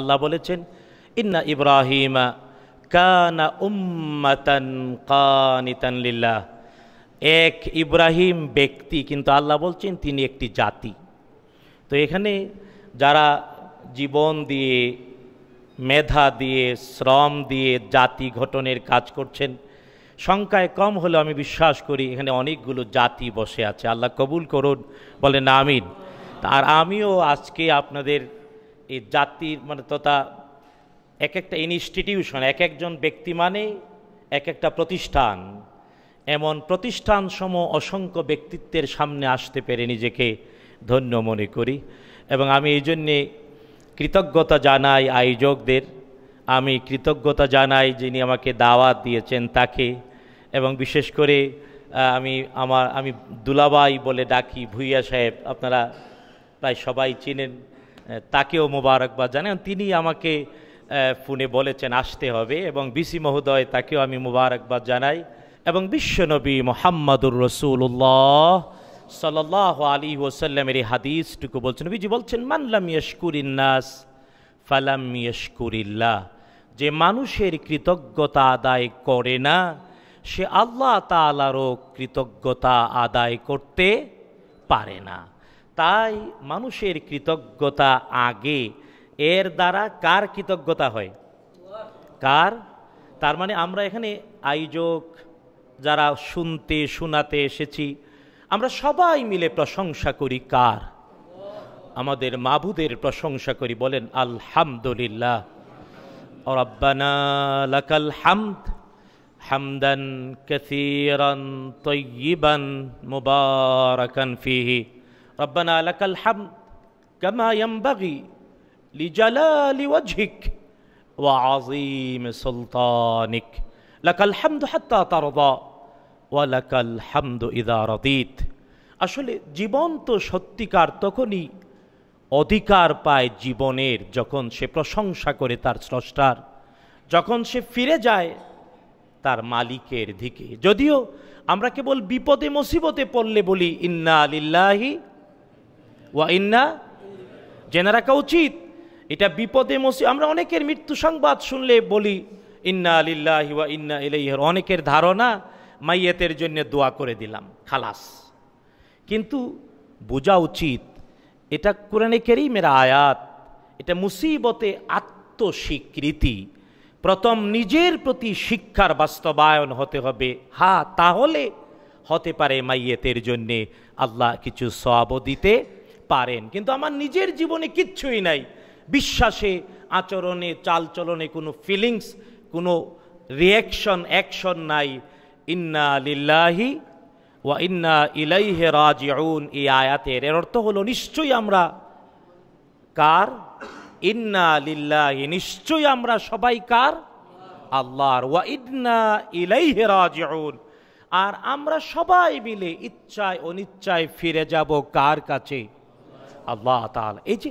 আল্লাহ বলেছেন ইন্না ইব্রাহিমা কানা উম্মাতান কানিতান লিল্লাহ এক ইব্রাহিম ব্যক্তি কিন্তু আল্লাহ বলছেন তিনি একটি জাতি তো এখানে যারা জীবন দিয়ে মেধা দিয়ে শ্রম দিয়ে জাতি গঠনের কাজ করছেন সংখ্যায় কম হলেও আমি বিশ্বাস করি এখানে অনেকগুলো জাতি বসে আছে আল্লাহ কবুল করুন বলেন আমিন আর আমিও আজকে আপনাদের এই জাতির মানে তথা এক একটা ইনস্টিটিউশন এক একজন ব্যক্তি মানে এক একটা প্রতিষ্ঠান এমন সম অসংখ্য ব্যক্তিত্বের সামনে আসতে পেরে নিজেকে ধন্য মনে করি এবং আমি এই জন্যে কৃতজ্ঞতা জানাই আয়োজকদের আমি কৃতজ্ঞতা জানাই যিনি আমাকে দাওয়াত দিয়েছেন তাকে এবং বিশেষ করে আমি আমার আমি দুলাবাই বলে ডাকি ভুইয়া সাহেব আপনারা প্রায় সবাই চিনেন তাকেও মোবারকবাদ জানান তিনি আমাকে ফোনে বলেছেন আসতে হবে এবং বিসি মহোদয় তাকেও আমি মোবারকবাদ জানাই এবং বিশ্বনবী মোহাম্মদুর রসুল্লাহ সাল্লাহ আলী ওসাল্লামের এই হাদিসটুকু বলছেন বিজি বলছেন মানলাম ইয়শকুরিন্নাস ফালাম ইয়শকুরিল্লাহ যে মানুষের কৃতজ্ঞতা আদায় করে না সে আল্লাহ তালারও কৃতজ্ঞতা আদায় করতে পারে না তাই মানুষের কৃতজ্ঞতা আগে এর দ্বারা কার কৃতজ্ঞতা হয় কার তার মানে আমরা এখানে আয়োজক যারা শুনতে শোনাতে এসেছি আমরা সবাই মিলে প্রশংসা করি কার আমাদের মাবুদের প্রশংসা করি বলেন আলহামদুলিল্লাহ লাকাল হামদ হামদান কাসীরান তৈয়িবান মুবারাকান ফিহি রব্বানা লাকাল হাম কামা ইয়ামবাগি লিজালালি ওয়াজহিক ওয়া আযীম সুলতানিক লাকাল হামদু হাত্তা তারদা ওয়া লাকাল হামদু ইযা আসলে জীবন তো সত্যিকার তখনই অধিকার পায় জীবনের যখন সে প্রশংসা করে তার স্রষ্টার যখন সে ফিরে যায় তার মালিকের দিকে যদিও আমরা কেবল বিপদে মুসিবতে পড়লে বলি ইন্না আলিল্লাহি ওয়া ইন্না জেনে রাখা উচিত এটা বিপদে মসি আমরা অনেকের মৃত্যু সংবাদ শুনলে বলি ইন্না আলিল্লাহি ওয়া ইন্না ইলাইহর অনেকের ধারণা মাইয়েতের জন্য দোয়া করে দিলাম খালাস কিন্তু বোঝা উচিত এটা কোরআনে কেরিমের আয়াত এটা মুসিবতে আত্মস্বীকৃতি প্রথম নিজের প্রতি শিক্ষার বাস্তবায়ন হতে হবে হা তাহলে হতে পারে মাইয়েতের জন্যে আল্লাহ কিছু সব দিতে পারেন কিন্তু আমার নিজের জীবনে কিচ্ছুই নাই বিশ্বাসে আচরণে চালচলনে কোনো ফিলিংস কোনো রিয়াকশন অ্যাকশন নাই ইন্না লিল্লাহি ওয়া ইন্না ইলাইহে রাজ এই আয়াতের এর অর্থ হলো নিশ্চয়ই আমরা কার ইন্না লিল্লাহি নিশ্চয়ই আমরা সবাই কার আল্লাহর ওয়া ইন্না ইলাইহে রাজ আর আমরা সবাই মিলে ইচ্ছায় অনিচ্ছায় ফিরে যাব কার কাছে আল্লাহ তাল এই যে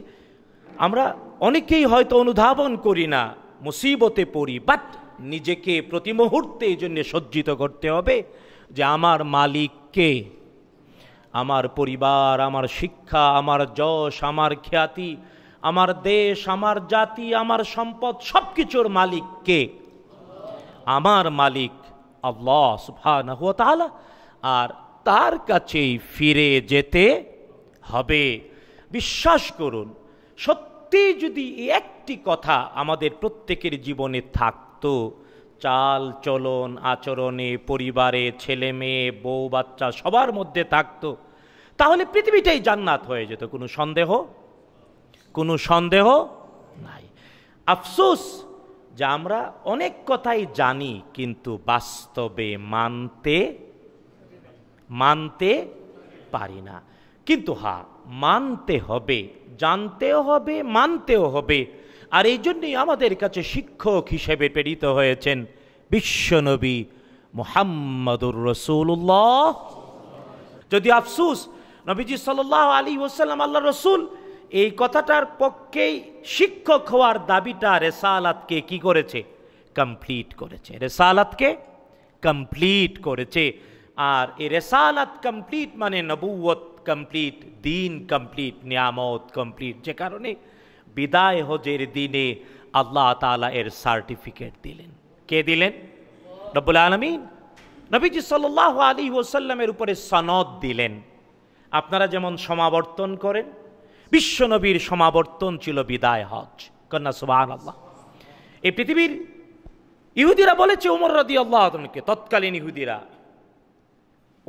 আমরা অনেকেই হয়তো অনুধাবন করি না মুসিবতে পড়ি বাট নিজেকে প্রতি মুহূর্তে এই জন্যে সজ্জিত করতে হবে যে আমার মালিককে আমার পরিবার আমার শিক্ষা আমার যশ আমার খ্যাতি আমার দেশ আমার জাতি আমার সম্পদ সব কিছুর মালিককে আমার মালিক আল্লাহ সুফানহ তাহলা আর তার কাছেই ফিরে যেতে হবে বিশ্বাস করুন সত্যি যদি একটি কথা আমাদের প্রত্যেকের জীবনে থাকতো চাল চলন আচরণে পরিবারে ছেলে মেয়ে বউ বাচ্চা সবার মধ্যে থাকতো তাহলে পৃথিবীটাই জান্নাত হয়ে যেত কোনো সন্দেহ কোনো সন্দেহ নাই আফসোস যে আমরা অনেক কথাই জানি কিন্তু বাস্তবে মানতে মানতে পারি না কিন্তু হ্যাঁ মানতে হবে জানতেও হবে মানতেও হবে আর এই জন্যই আমাদের কাছে শিক্ষক হিসেবে প্রেরিত হয়েছেন বিশ্বনবী মোহাম্মদুর রসুল্লাহ যদি আফসুস নবীজি সাল আলী ওসাল্লাম আল্লাহ রসুল এই কথাটার পক্ষেই শিক্ষক হওয়ার দাবিটা রেসালাতকে কি করেছে কমপ্লিট করেছে রেসালাতকে কমপ্লিট করেছে আর এই রেসালাত কমপ্লিট মানে নবুয়ত কমপ্লিট দিন কমপ্লিট নিয়ামত কমপ্লিট যে কারণে বিদায় হজের দিনে আল্লাহ তালা এর সার্টিফিকেট দিলেন কে দিলেন রব্বুল আলমিন নবীজি সাল আলী ওসাল্লামের উপরে সনদ দিলেন আপনারা যেমন সমাবর্তন করেন বিশ্বনবীর সমাবর্তন ছিল বিদায় হজ কন্যা সুবাহ আল্লাহ এই পৃথিবীর ইহুদিরা বলেছে উমর রদি আল্লাহকে তৎকালীন ইহুদিরা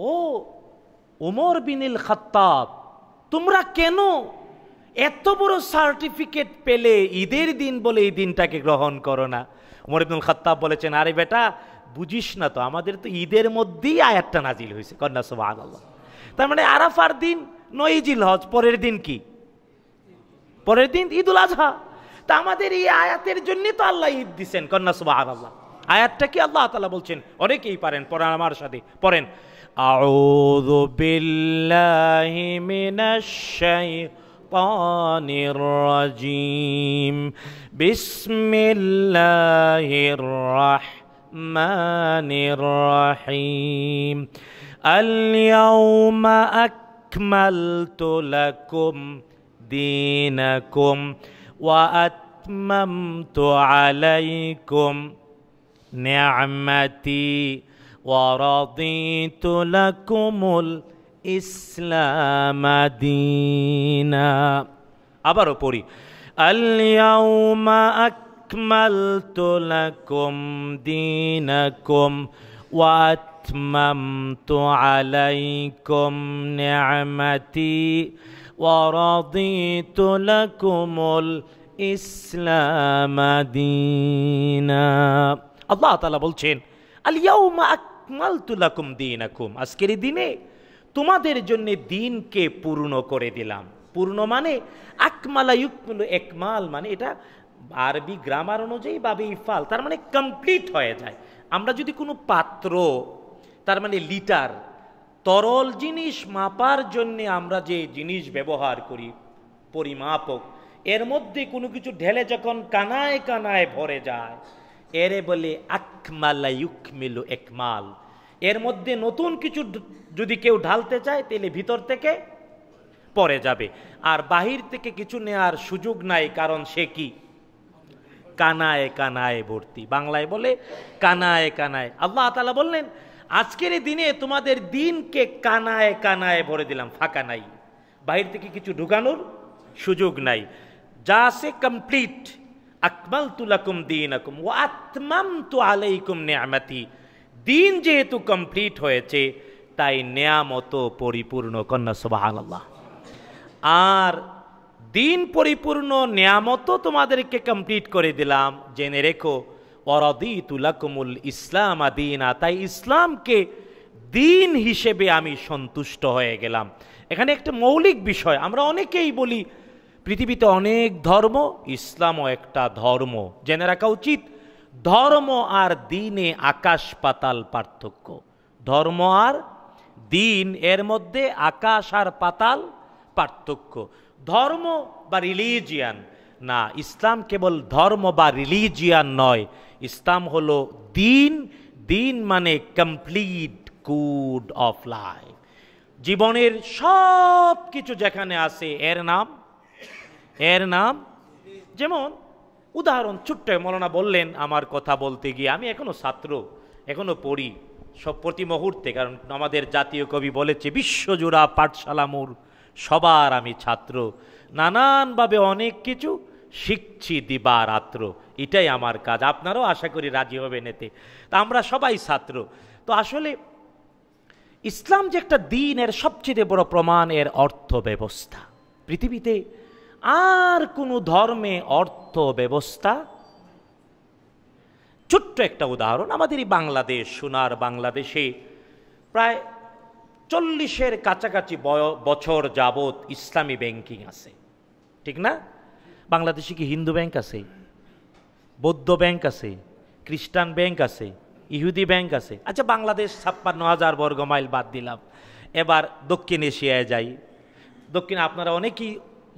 ও ওমর বিনিল খাত্তাব তোমরা কেন এত বড় সার্টিফিকেট পেলে ঈদের দিন বলে এই দিনটাকে গ্রহণ করো না ওমর ইবনুল খাত্তাব বলেছেন আরে বেটা বুঝিস না তো আমাদের তো ঈদের মধ্যেই আয়াতটা নাজিল হয়েছে কন্যা সব আল্লাহ তার মানে আরাফার দিন নইজিল হজ পরের দিন কি পরের দিন ঈদ উল আজহা তা আমাদের এই আয়াতের জন্যই তো আল্লাহ ঈদ দিছেন কন্যা সুবাহ আল্লাহ আয়াতটা কি আল্লাহ তালা বলছেন অনেকেই পারেন পড়েন আমার সাথে পড়েন أعوذ بالله من الشيطان الرجيم بسم الله الرحمن الرحيم اليوم أكملت لكم دينكم وأتممت عليكم نعمتي ورضيت لكم الإسلام دينا أبرو اليوم أكملت لكم دينكم وأتممت عليكم نعمتي ورضيت لكم الإسلام دينا الله تعالى বলছেন اليوم أكملت আকমাল তুলাকুম দিন আকুম আজকের দিনে তোমাদের জন্য দিনকে পূর্ণ করে দিলাম পূর্ণ মানে আকমালায়ুক একমাল মানে এটা আরবি গ্রামার অনুযায়ী বা ইফাল তার মানে কমপ্লিট হয়ে যায় আমরা যদি কোনো পাত্র তার মানে লিটার তরল জিনিস মাপার জন্য আমরা যে জিনিস ব্যবহার করি পরিমাপক এর মধ্যে কোনো কিছু ঢেলে যখন কানায় কানায় ভরে যায় এরে বলে আকমালা ইউকমিলু একমাল এর মধ্যে নতুন কিছু যদি কেউ ঢালতে চায় তাহলে ভিতর থেকে পরে যাবে আর বাহির থেকে কিছু নেওয়ার সুযোগ নাই কারণ সে কি কানায় কানায় ভর্তি বাংলায় বলে কানায় কানায় আল্লাহ তালা বললেন আজকের দিনে তোমাদের দিনকে কানায় কানায় ভরে দিলাম ফাঁকা নাই বাহির থেকে কিছু ঢুকানোর সুযোগ নাই যা সে কমপ্লিট আকবাল তুলাকুম দিন আকুম ও আত্মাম তু আলাইকুম নেয়ামাতি দিন যেহেতু কমপ্লিট হয়েছে তাই নেয়ামত পরিপূর্ণ কন্যা সোবাহ আর দিন পরিপূর্ণ নেয়ামত তোমাদেরকে কমপ্লিট করে দিলাম জেনে রেখো অরদি তুলাকুমুল ইসলাম আদিনা তাই ইসলামকে দিন হিসেবে আমি সন্তুষ্ট হয়ে গেলাম এখানে একটা মৌলিক বিষয় আমরা অনেকেই বলি পৃথিবীতে অনেক ধর্ম ইসলামও একটা ধর্ম জেনে রাখা উচিত ধর্ম আর দিনে আকাশ পাতাল পার্থক্য ধর্ম আর দিন এর মধ্যে আকাশ আর পাতাল পার্থক্য ধর্ম বা রিলিজিয়ান না ইসলাম কেবল ধর্ম বা রিলিজিয়ান নয় ইসলাম হলো দিন দিন মানে কমপ্লিট গুড অফ লাইফ জীবনের সব কিছু যেখানে আছে এর নাম এর নাম যেমন উদাহরণ ছোট্ট মলনা বললেন আমার কথা বলতে গিয়ে আমি এখনও ছাত্র এখনও পড়ি সব প্রতি মুহূর্তে কারণ আমাদের জাতীয় কবি বলেছে বিশ্বজোড়া পাঠশালামুর সবার আমি ছাত্র নানানভাবে অনেক কিছু শিখছি দিবা রাত্র এটাই আমার কাজ আপনারাও আশা করি রাজি হবেন এতে তা আমরা সবাই ছাত্র তো আসলে ইসলাম যে একটা দিন এর সবচেয়ে বড় প্রমাণ এর অর্থ ব্যবস্থা পৃথিবীতে আর কোনো ধর্মে অর্থ ব্যবস্থা ছোট্ট একটা উদাহরণ আমাদের এই বাংলাদেশ সোনার বাংলাদেশে প্রায় চল্লিশের কাছাকাছি বছর যাবৎ ইসলামী ব্যাংকিং আছে ঠিক না বাংলাদেশে কি হিন্দু ব্যাংক আছে বৌদ্ধ ব্যাংক আছে খ্রিস্টান ব্যাংক আছে ইহুদি ব্যাংক আছে আচ্ছা বাংলাদেশ ছাপ্পান্ন হাজার বর্গ মাইল বাদ দিলাম এবার দক্ষিণ এশিয়ায় যাই দক্ষিণ আপনারা অনেকেই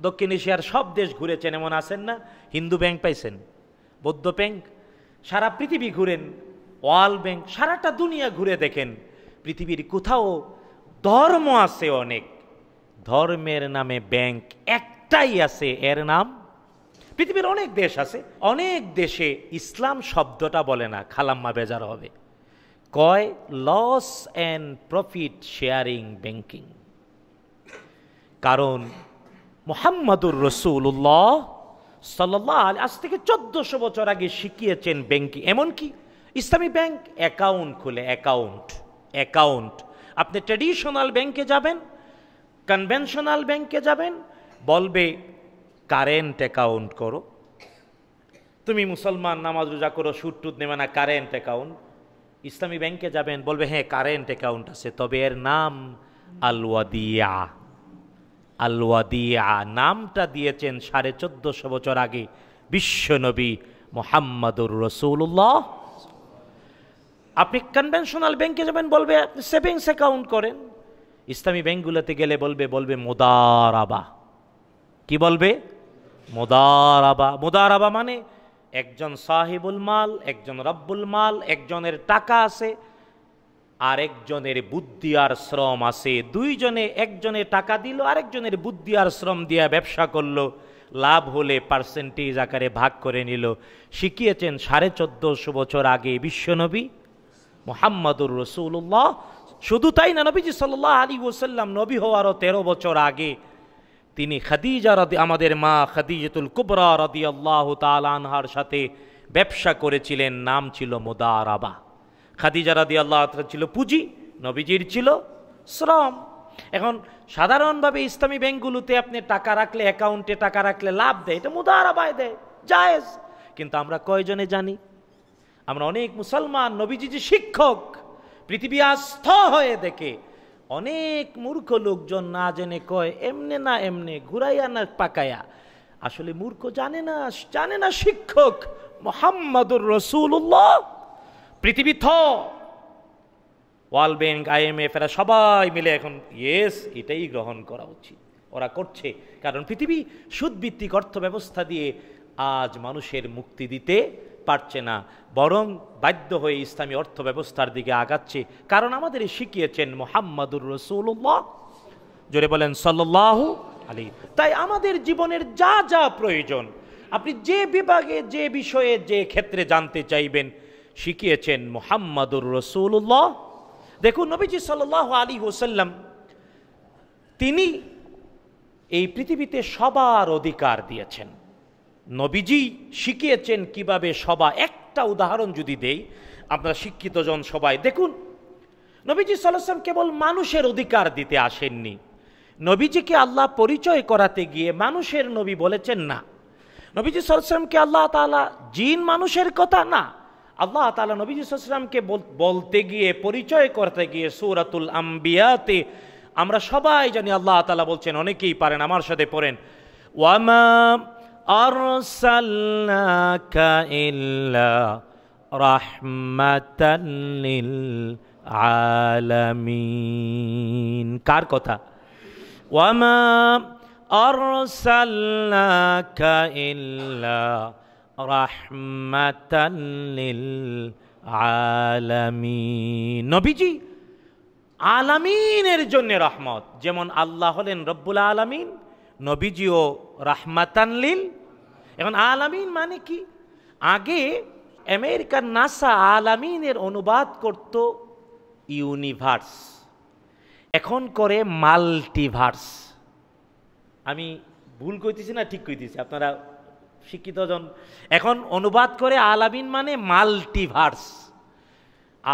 দক্ষিণ এশিয়ার সব দেশ ঘুরেছেন এমন আছেন না হিন্দু ব্যাংক পাইছেন বৌদ্ধ ব্যাংক সারা পৃথিবী ঘুরেন ওয়ার্ল্ড ব্যাংক সারাটা দুনিয়া ঘুরে দেখেন পৃথিবীর কোথাও ধর্ম আছে অনেক ধর্মের নামে ব্যাংক একটাই আছে এর নাম পৃথিবীর অনেক দেশ আছে অনেক দেশে ইসলাম শব্দটা বলে না খালাম্মা বেজার হবে কয় loss and profit sharing banking কারণ মোহাম্মদুর রসুল্লাহ সাল্লাহ আলী আজ থেকে চোদ্দশো বছর আগে শিখিয়েছেন ব্যাংকিং এমনকি ইসলামী ব্যাংক অ্যাকাউন্ট খুলে অ্যাকাউন্ট অ্যাকাউন্ট আপনি ট্রেডিশনাল ব্যাংকে যাবেন কনভেনশনাল ব্যাংকে যাবেন বলবে কারেন্ট অ্যাকাউন্ট করো তুমি মুসলমান নামাজ রোজা করো সুদ টুদ নেবে না কারেন্ট অ্যাকাউন্ট ইসলামী ব্যাংকে যাবেন বলবে হ্যাঁ কারেন্ট অ্যাকাউন্ট আছে তবে এর নাম আলওয়াদিয়া দিয়া নামটা দিয়েছেন সাড়ে চোদ্দশো বছর আগে বিশ্বনবী মোহাম্মদুর রসুল্লাহ আপনি কনভেনশনাল ব্যাংকে যাবেন বলবে আপনি সেভিংস অ্যাকাউন্ট করেন ইসলামী ব্যাংকগুলোতে গেলে বলবে বলবে মোদারাবা কি বলবে মোদারাবা মোদারাবা মানে একজন সাহেবুল মাল একজন রব্বুল মাল একজনের টাকা আছে আরেকজনের বুদ্ধি আর শ্রম আছে দুইজনে একজনে টাকা দিল আরেকজনের বুদ্ধি আর শ্রম দিয়া ব্যবসা করলো লাভ হলে পার্সেন্টেজ আকারে ভাগ করে নিল শিখিয়েছেন সাড়ে চোদ্দশো বছর আগে বিশ্বনবী মোহাম্মদুর রসুল্লাহ শুধু তাই না নবীজি সাল্লাহ আলী ওসাল্লাম নবী হওয়ারও তেরো বছর আগে তিনি খাদিজা রদি আমাদের মা খাদিজতুল কুবরা রদি আল্লাহ তালানহার সাথে ব্যবসা করেছিলেন নাম ছিল মোদারাবা খাদিজা রাদি আল্লাহ ছিল পুঁজি নবীজির ছিল শ্রম এখন সাধারণভাবে ইসলামী ব্যাংকগুলোতে আপনি টাকা রাখলে অ্যাকাউন্টে টাকা রাখলে লাভ দেয় এটা মুদারাবায় দেয় জায়েজ কিন্তু আমরা কয়জনে জানি আমরা অনেক মুসলমান নবীজি যে শিক্ষক পৃথিবী আস্থ হয়ে দেখে অনেক মূর্খ লোকজন না জেনে কয় এমনে না এমনে ঘুরাইয়া না পাকায়া আসলে মূর্খ জানে না জানে না শিক্ষক মোহাম্মদুর রসুল্লাহ পৃথিবী থ ওয়ার্ল্ড ব্যাংক আইএমএফ এরা সবাই মিলে এখন ইয়েস এটাই গ্রহণ করা উচিত ওরা করছে কারণ পৃথিবী সুদভিত্তিক অর্থ ব্যবস্থা দিয়ে আজ মানুষের মুক্তি দিতে পারছে না বরং বাধ্য হয়ে ইসলামী অর্থ ব্যবস্থার দিকে আগাচ্ছে কারণ আমাদের শিখিয়েছেন মোহাম্মদুর রসুল্লাহ জোরে বলেন সাল্লাহ আলী তাই আমাদের জীবনের যা যা প্রয়োজন আপনি যে বিভাগে যে বিষয়ে যে ক্ষেত্রে জানতে চাইবেন শিখিয়েছেন মোহাম্মদুর রসুল্লাহ দেখুন নবীজি সাল্লাহ আলী হোসাল্লাম তিনি এই পৃথিবীতে সবার অধিকার দিয়েছেন নবীজি শিখিয়েছেন কিভাবে সবা একটা উদাহরণ যদি দেই আপনারা শিক্ষিতজন সবাই দেখুন নবীজি সাল্লাম কেবল মানুষের অধিকার দিতে আসেননি নবীজিকে আল্লাহ পরিচয় করাতে গিয়ে মানুষের নবী বলেছেন না নবীজি সাল্লামকে আল্লাহ তালা জিন মানুষের কথা না আল্লাহ তালা নবীলামকে বলতে গিয়ে পরিচয় করতে গিয়ে সুরাতুল আম্বিয়াতে আমরা সবাই জানি আল্লাহ তালা বলছেন অনেকেই পারেন আমার সাথে পড়েন আলামিন কার কথা ওয়ামা আরসালনাকা ইল্লা আলামিন নবীজি আলামিনের জন্য রহমত যেমন আল্লাহ হলেন রব্বুল আলামিন নবীজিও রাহমাতানলিল এখন আলামিন মানে কি আগে আমেরিকার নাসা আলামিনের অনুবাদ করত ইউনিভার্স এখন করে মাল্টিভার্স আমি ভুল কইতেছি না ঠিক কইতেছি আপনারা শিক্ষিতজন এখন অনুবাদ করে আলামিন মানে মাল্টিভার্স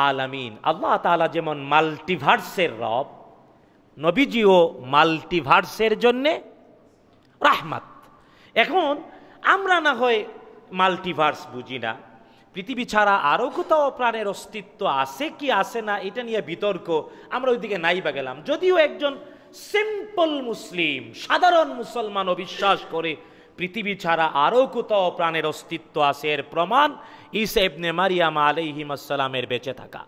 আলামিন আল্লাহ তালা যেমন মাল্টিভার্সের রব নবীজিও মাল্টিভার্সের জন্যে রাহমাত এখন আমরা না হয় মাল্টিভার্স বুঝি না পৃথিবী ছাড়া আরও কোথাও প্রাণের অস্তিত্ব আছে কি আছে না এটা নিয়ে বিতর্ক আমরা ওইদিকে নাই বা গেলাম যদিও একজন সিম্পল মুসলিম সাধারণ মুসলমান অবিশ্বাস করে পৃথিবী ছাড়া আরও কোথাও প্রাণের অস্তিত্ব আছে এর প্রমাণ ইস এবনে মারিয়াম আলহিম আসসালামের বেঁচে থাকা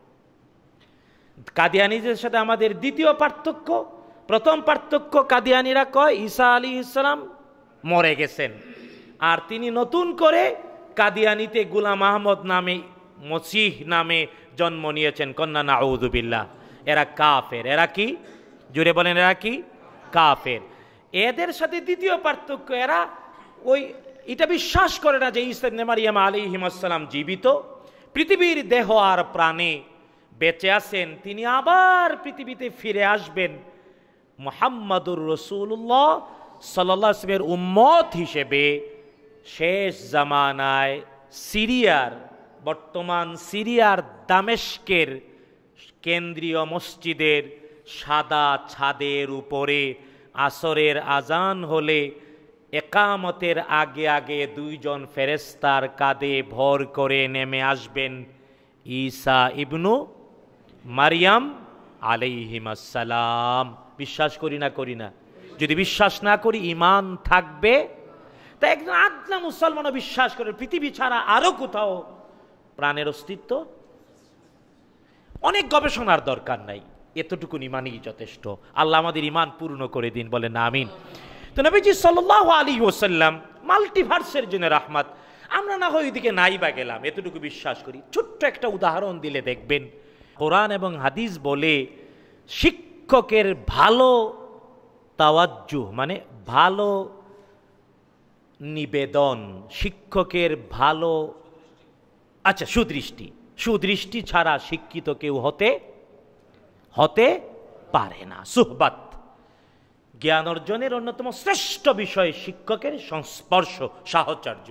কাদিয়ানিদের সাথে আমাদের দ্বিতীয় পার্থক্য প্রথম পার্থক্য কাদিয়ানিরা কয় ঈসা আলী ইসলাম মরে গেছেন আর তিনি নতুন করে কাদিয়ানিতে গুলাম আহমদ নামে মসিহ নামে জন্ম নিয়েছেন কন্যা নাউদুবিল্লা এরা কাফের এরা কি জুড়ে বলেন এরা কি কাফের এদের সাথে দ্বিতীয় পার্থক্য এরা ওই এটা বিশ্বাস করে না যে ইসলাম মারিয়াম আলী হিমাসাল্লাম জীবিত পৃথিবীর দেহ আর প্রাণে বেঁচে আছেন তিনি আবার পৃথিবীতে ফিরে আসবেন মোহাম্মদুর রসুল্লাহ সাল্লামের উম্মত হিসেবে শেষ জামানায় সিরিয়ার বর্তমান সিরিয়ার দামেস্কের কেন্দ্রীয় মসজিদের সাদা ছাদের উপরে আসরের আজান হলে একামতের আগে আগে দুইজন ফেরেস্তার কাঁধে ভর করে নেমে আসবেন ঈসা ইবনু মারিয়াম আলাইহিমাসালাম বিশ্বাস করি না করি না যদি বিশ্বাস না করি ইমান থাকবে তা একজন আদলা মুসলমানও বিশ্বাস করে পৃথিবী ছাড়া আরও কোথাও প্রাণের অস্তিত্ব অনেক গবেষণার দরকার নাই এতটুকুন ইমানই যথেষ্ট আল্লাহ আমাদের ইমান পূর্ণ করে দিন বলেন আমিন তো নবীজি সাল আলী ওসাল্লাম মাল্টিভার্সের জন্য রাহমাত আমরা না হয় ওইদিকে নাই বা গেলাম এতটুকু বিশ্বাস করি ছোট্ট একটা উদাহরণ দিলে দেখবেন কোরআন এবং হাদিস বলে শিক্ষকের ভালো তাওয়াজ মানে ভালো নিবেদন শিক্ষকের ভালো আচ্ছা সুদৃষ্টি সুদৃষ্টি ছাড়া শিক্ষিত কেউ হতে হতে পারে না সুহবাত জ্ঞান অর্জনের অন্যতম শ্রেষ্ঠ বিষয় শিক্ষকের সংস্পর্শ সাহচর্য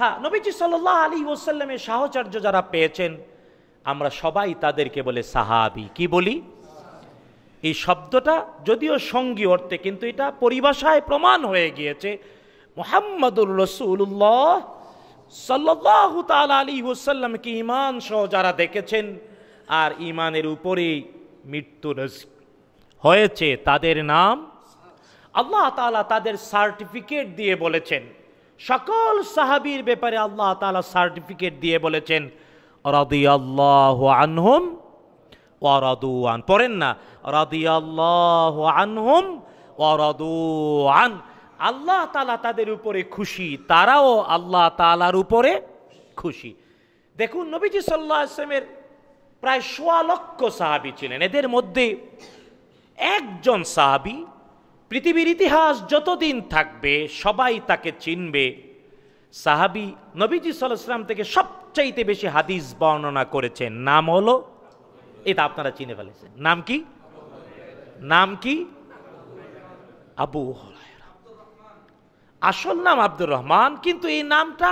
হ্যাঁ নবীজি সাল্লাহ আলী ওসাল্লামের সাহচর্য যারা পেয়েছেন আমরা সবাই তাদেরকে বলে সাহাবি কি বলি এই শব্দটা যদিও সঙ্গী অর্থে কিন্তু এটা পরিভাষায় প্রমাণ হয়ে গিয়েছে মোহাম্মদুর রসুল্লাহ সাল্লাহ তাল আলী ওসাল্লামকে ইমান সহ যারা দেখেছেন আর ইমানের উপরেই মৃত্যু হয়েছে তাদের নাম আল্লাহ তালা তাদের সার্টিফিকেট দিয়ে বলেছেন সকল সাহাবির ব্যাপারে আল্লাহ তালা সার্টিফিকেট দিয়ে বলেছেন রাদি আল্লাহ আনহুম ওয়ারাদু আন পড়েন না রাদি আল্লাহ আনহুম ওয়ারাদু আন আল্লাহ তালা তাদের উপরে খুশি তারাও আল্লাহ তালার উপরে খুশি দেখুন নবীজি সাল্লাহ আসলামের প্রায় সোয়া লক্ষ সাহাবি ছিলেন এদের মধ্যে একজন সাহাবি পৃথিবীর ইতিহাস যতদিন থাকবে সবাই তাকে চিনবে সাহাবি নবীজি সাল্লাম থেকে সবচাইতে বেশি হাদিস বর্ণনা করেছেন নাম হলো এটা আপনারা চিনে ফেলেছেন নাম কি নাম কি আবু আসল নাম আব্দুর রহমান কিন্তু এই নামটা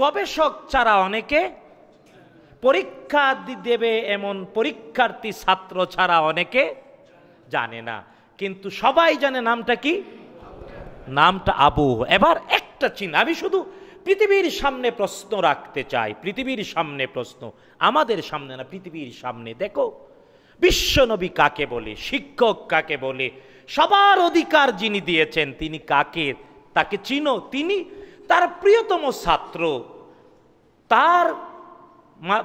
গবেষক ছাড়া অনেকে পরীক্ষা দেবে এমন পরীক্ষার্থী ছাত্র ছাড়া অনেকে জানে না কিন্তু সবাই জানে নামটা কি নামটা আবু এবার একটা চিহ্ন আমি শুধু পৃথিবীর সামনে প্রশ্ন রাখতে চাই পৃথিবীর সামনে প্রশ্ন আমাদের সামনে না পৃথিবীর সামনে দেখো বিশ্বনবী কাকে বলে শিক্ষক কাকে বলে সবার অধিকার যিনি দিয়েছেন তিনি কাকে তাকে চিনো তিনি তার প্রিয়তম ছাত্র তার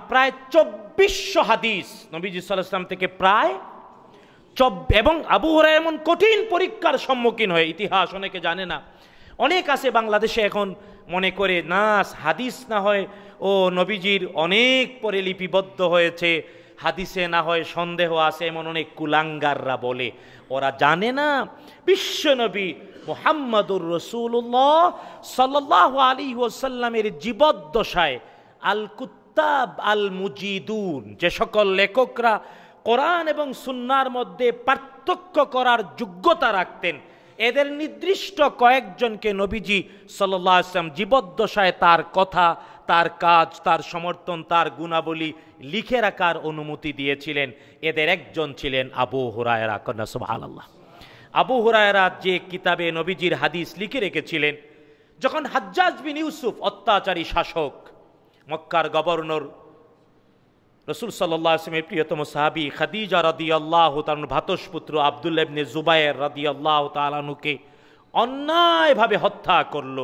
প্রায় চব্বিশশো হাদিস নবীজি সাল্লাহ থেকে প্রায় এবং আবু হরা এমন কঠিন পরীক্ষার সম্মুখীন হয় ইতিহাস অনেকে জানে না অনেক আছে বাংলাদেশে এখন মনে করে নাস হাদিস না হয় ও নবীজির অনেক পরে লিপিবদ্ধ হয়েছে হাদিসে না হয় সন্দেহ আছে এমন অনেক কুলাঙ্গাররা বলে ওরা জানে না বিশ্বনবী মোহাম্মদুর রসুল্লাহ সাল আলী ওসাল্লামের জীবদ্দশায় আল কুত্তাব আল মুজিদুন যে সকল লেখকরা কোরআন এবং সুন্নার মধ্যে পার্থক্য করার যোগ্যতা রাখতেন এদের নির্দিষ্ট কয়েকজনকে নবীজি সাল্লাম জীবদ্দশায় তার কথা তার কাজ তার সমর্থন তার গুণাবলী লিখে রাখার অনুমতি দিয়েছিলেন এদের একজন ছিলেন আবু হুরায়রা কন্যা আল্লাহ আবু হুরায়রা যে কিতাবে নবীজির হাদিস লিখে রেখেছিলেন যখন হাজ্জাজ বিন ইউসুফ অত্যাচারী শাসক মক্কার গভর্নর রসুল সাল্লাহ প্রিয়তম সাহাবি খাদিজা রাদি আল্লাহ তালন ভাতসপুত্র আবদুল্লাবনে জুবায়ের রাদি আল্লাহ তালানুকে অন্যায়ভাবে হত্যা করল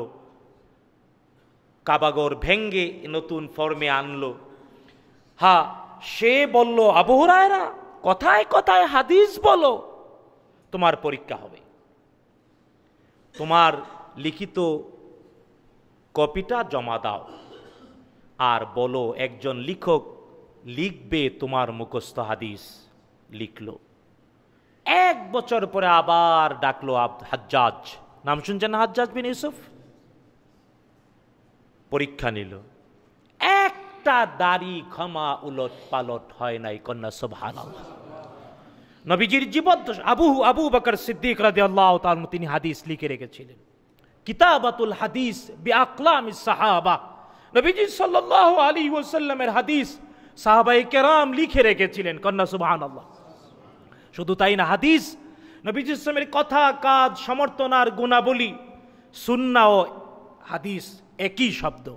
কাবাগর ভেঙ্গে নতুন ফর্মে আনল হা সে বলল আবহরায়রা কথায় কথায় হাদিস বলো তোমার পরীক্ষা হবে তোমার লিখিত কপিটা জমা দাও আর বলো একজন লিখক লিখবে তোমার মুখস্থ হাদিস লিখলো এক বছর পরে আবার ডাকলো হাজ্জাজ নাম শুনছেন হাজ্জাজ বিন ইউসুফ পরীক্ষা নিল একটা দাড়ি ক্ষমা উলট পালট হয় নাই কন্যা সোভান নবীজির জীবন আবু আবু বকর সিদ্দিক রাজি আল্লাহ তিনি হাদিস লিখে রেখেছিলেন কিতাবাতুল হাদিস বি আকলাম সাহাবা নবীজি সাল্লাহ আলী ওসাল্লামের হাদিস সাহাবাই কেরাম লিখে রেখেছিলেন কন্যা সুবাহান আল্লাহ শুধু তাই না হাদিস নবীজ ইসলামের কথা কাজ সমর্থনার গুণাবলী সুন্না ও হাদিস একই শব্দ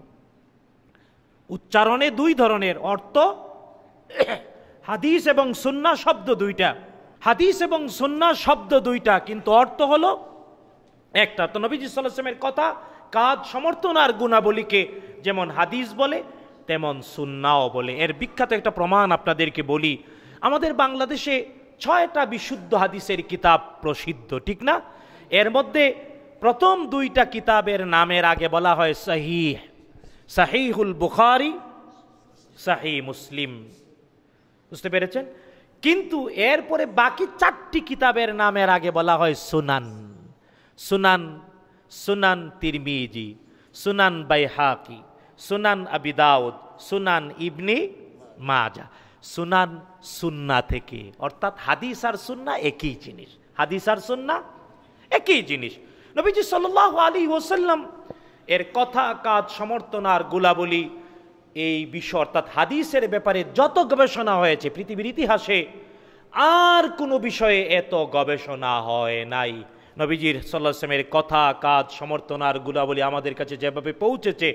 উচ্চারণে দুই ধরনের অর্থ হাদিস এবং সুন্না শব্দ দুইটা হাদিস এবং সুন্না শব্দ দুইটা কিন্তু অর্থ হলো একটা তো নবীজ ইসলামের কথা কাজ সমর্থনার গুণাবলীকে যেমন হাদিস বলে তেমন সুন্নাও বলে এর বিখ্যাত একটা প্রমাণ আপনাদেরকে বলি আমাদের বাংলাদেশে ছয়টা বিশুদ্ধ হাদিসের কিতাব প্রসিদ্ধ ঠিক না এর মধ্যে প্রথম দুইটা কিতাবের নামের আগে বলা হয় সাহিহ সাহিহুল বুখারি সাহি মুসলিম বুঝতে পেরেছেন কিন্তু এরপরে বাকি চারটি কিতাবের নামের আগে বলা হয় সুনান সুনান সুনান তিরমিজি সুনান বাইহাকি সুনান আবি দাউদ সুনান ইবনি মাজা সুনান সুন্না থেকে অর্থাৎ হাদিস আর সুন্না একই জিনিস হাদিস আর সুন্না একই জিনিস নবীজি সাল্লাহ আলী ওসাল্লাম এর কথা কাজ সমর্থন আর গুলাবলী এই বিষয় অর্থাৎ হাদিসের ব্যাপারে যত গবেষণা হয়েছে পৃথিবীর ইতিহাসে আর কোনো বিষয়ে এত গবেষণা হয় নাই নবীজির সাল্লাহ আসলামের কথা কাজ সমর্থন আর গুলাবলী আমাদের কাছে যেভাবে পৌঁছেছে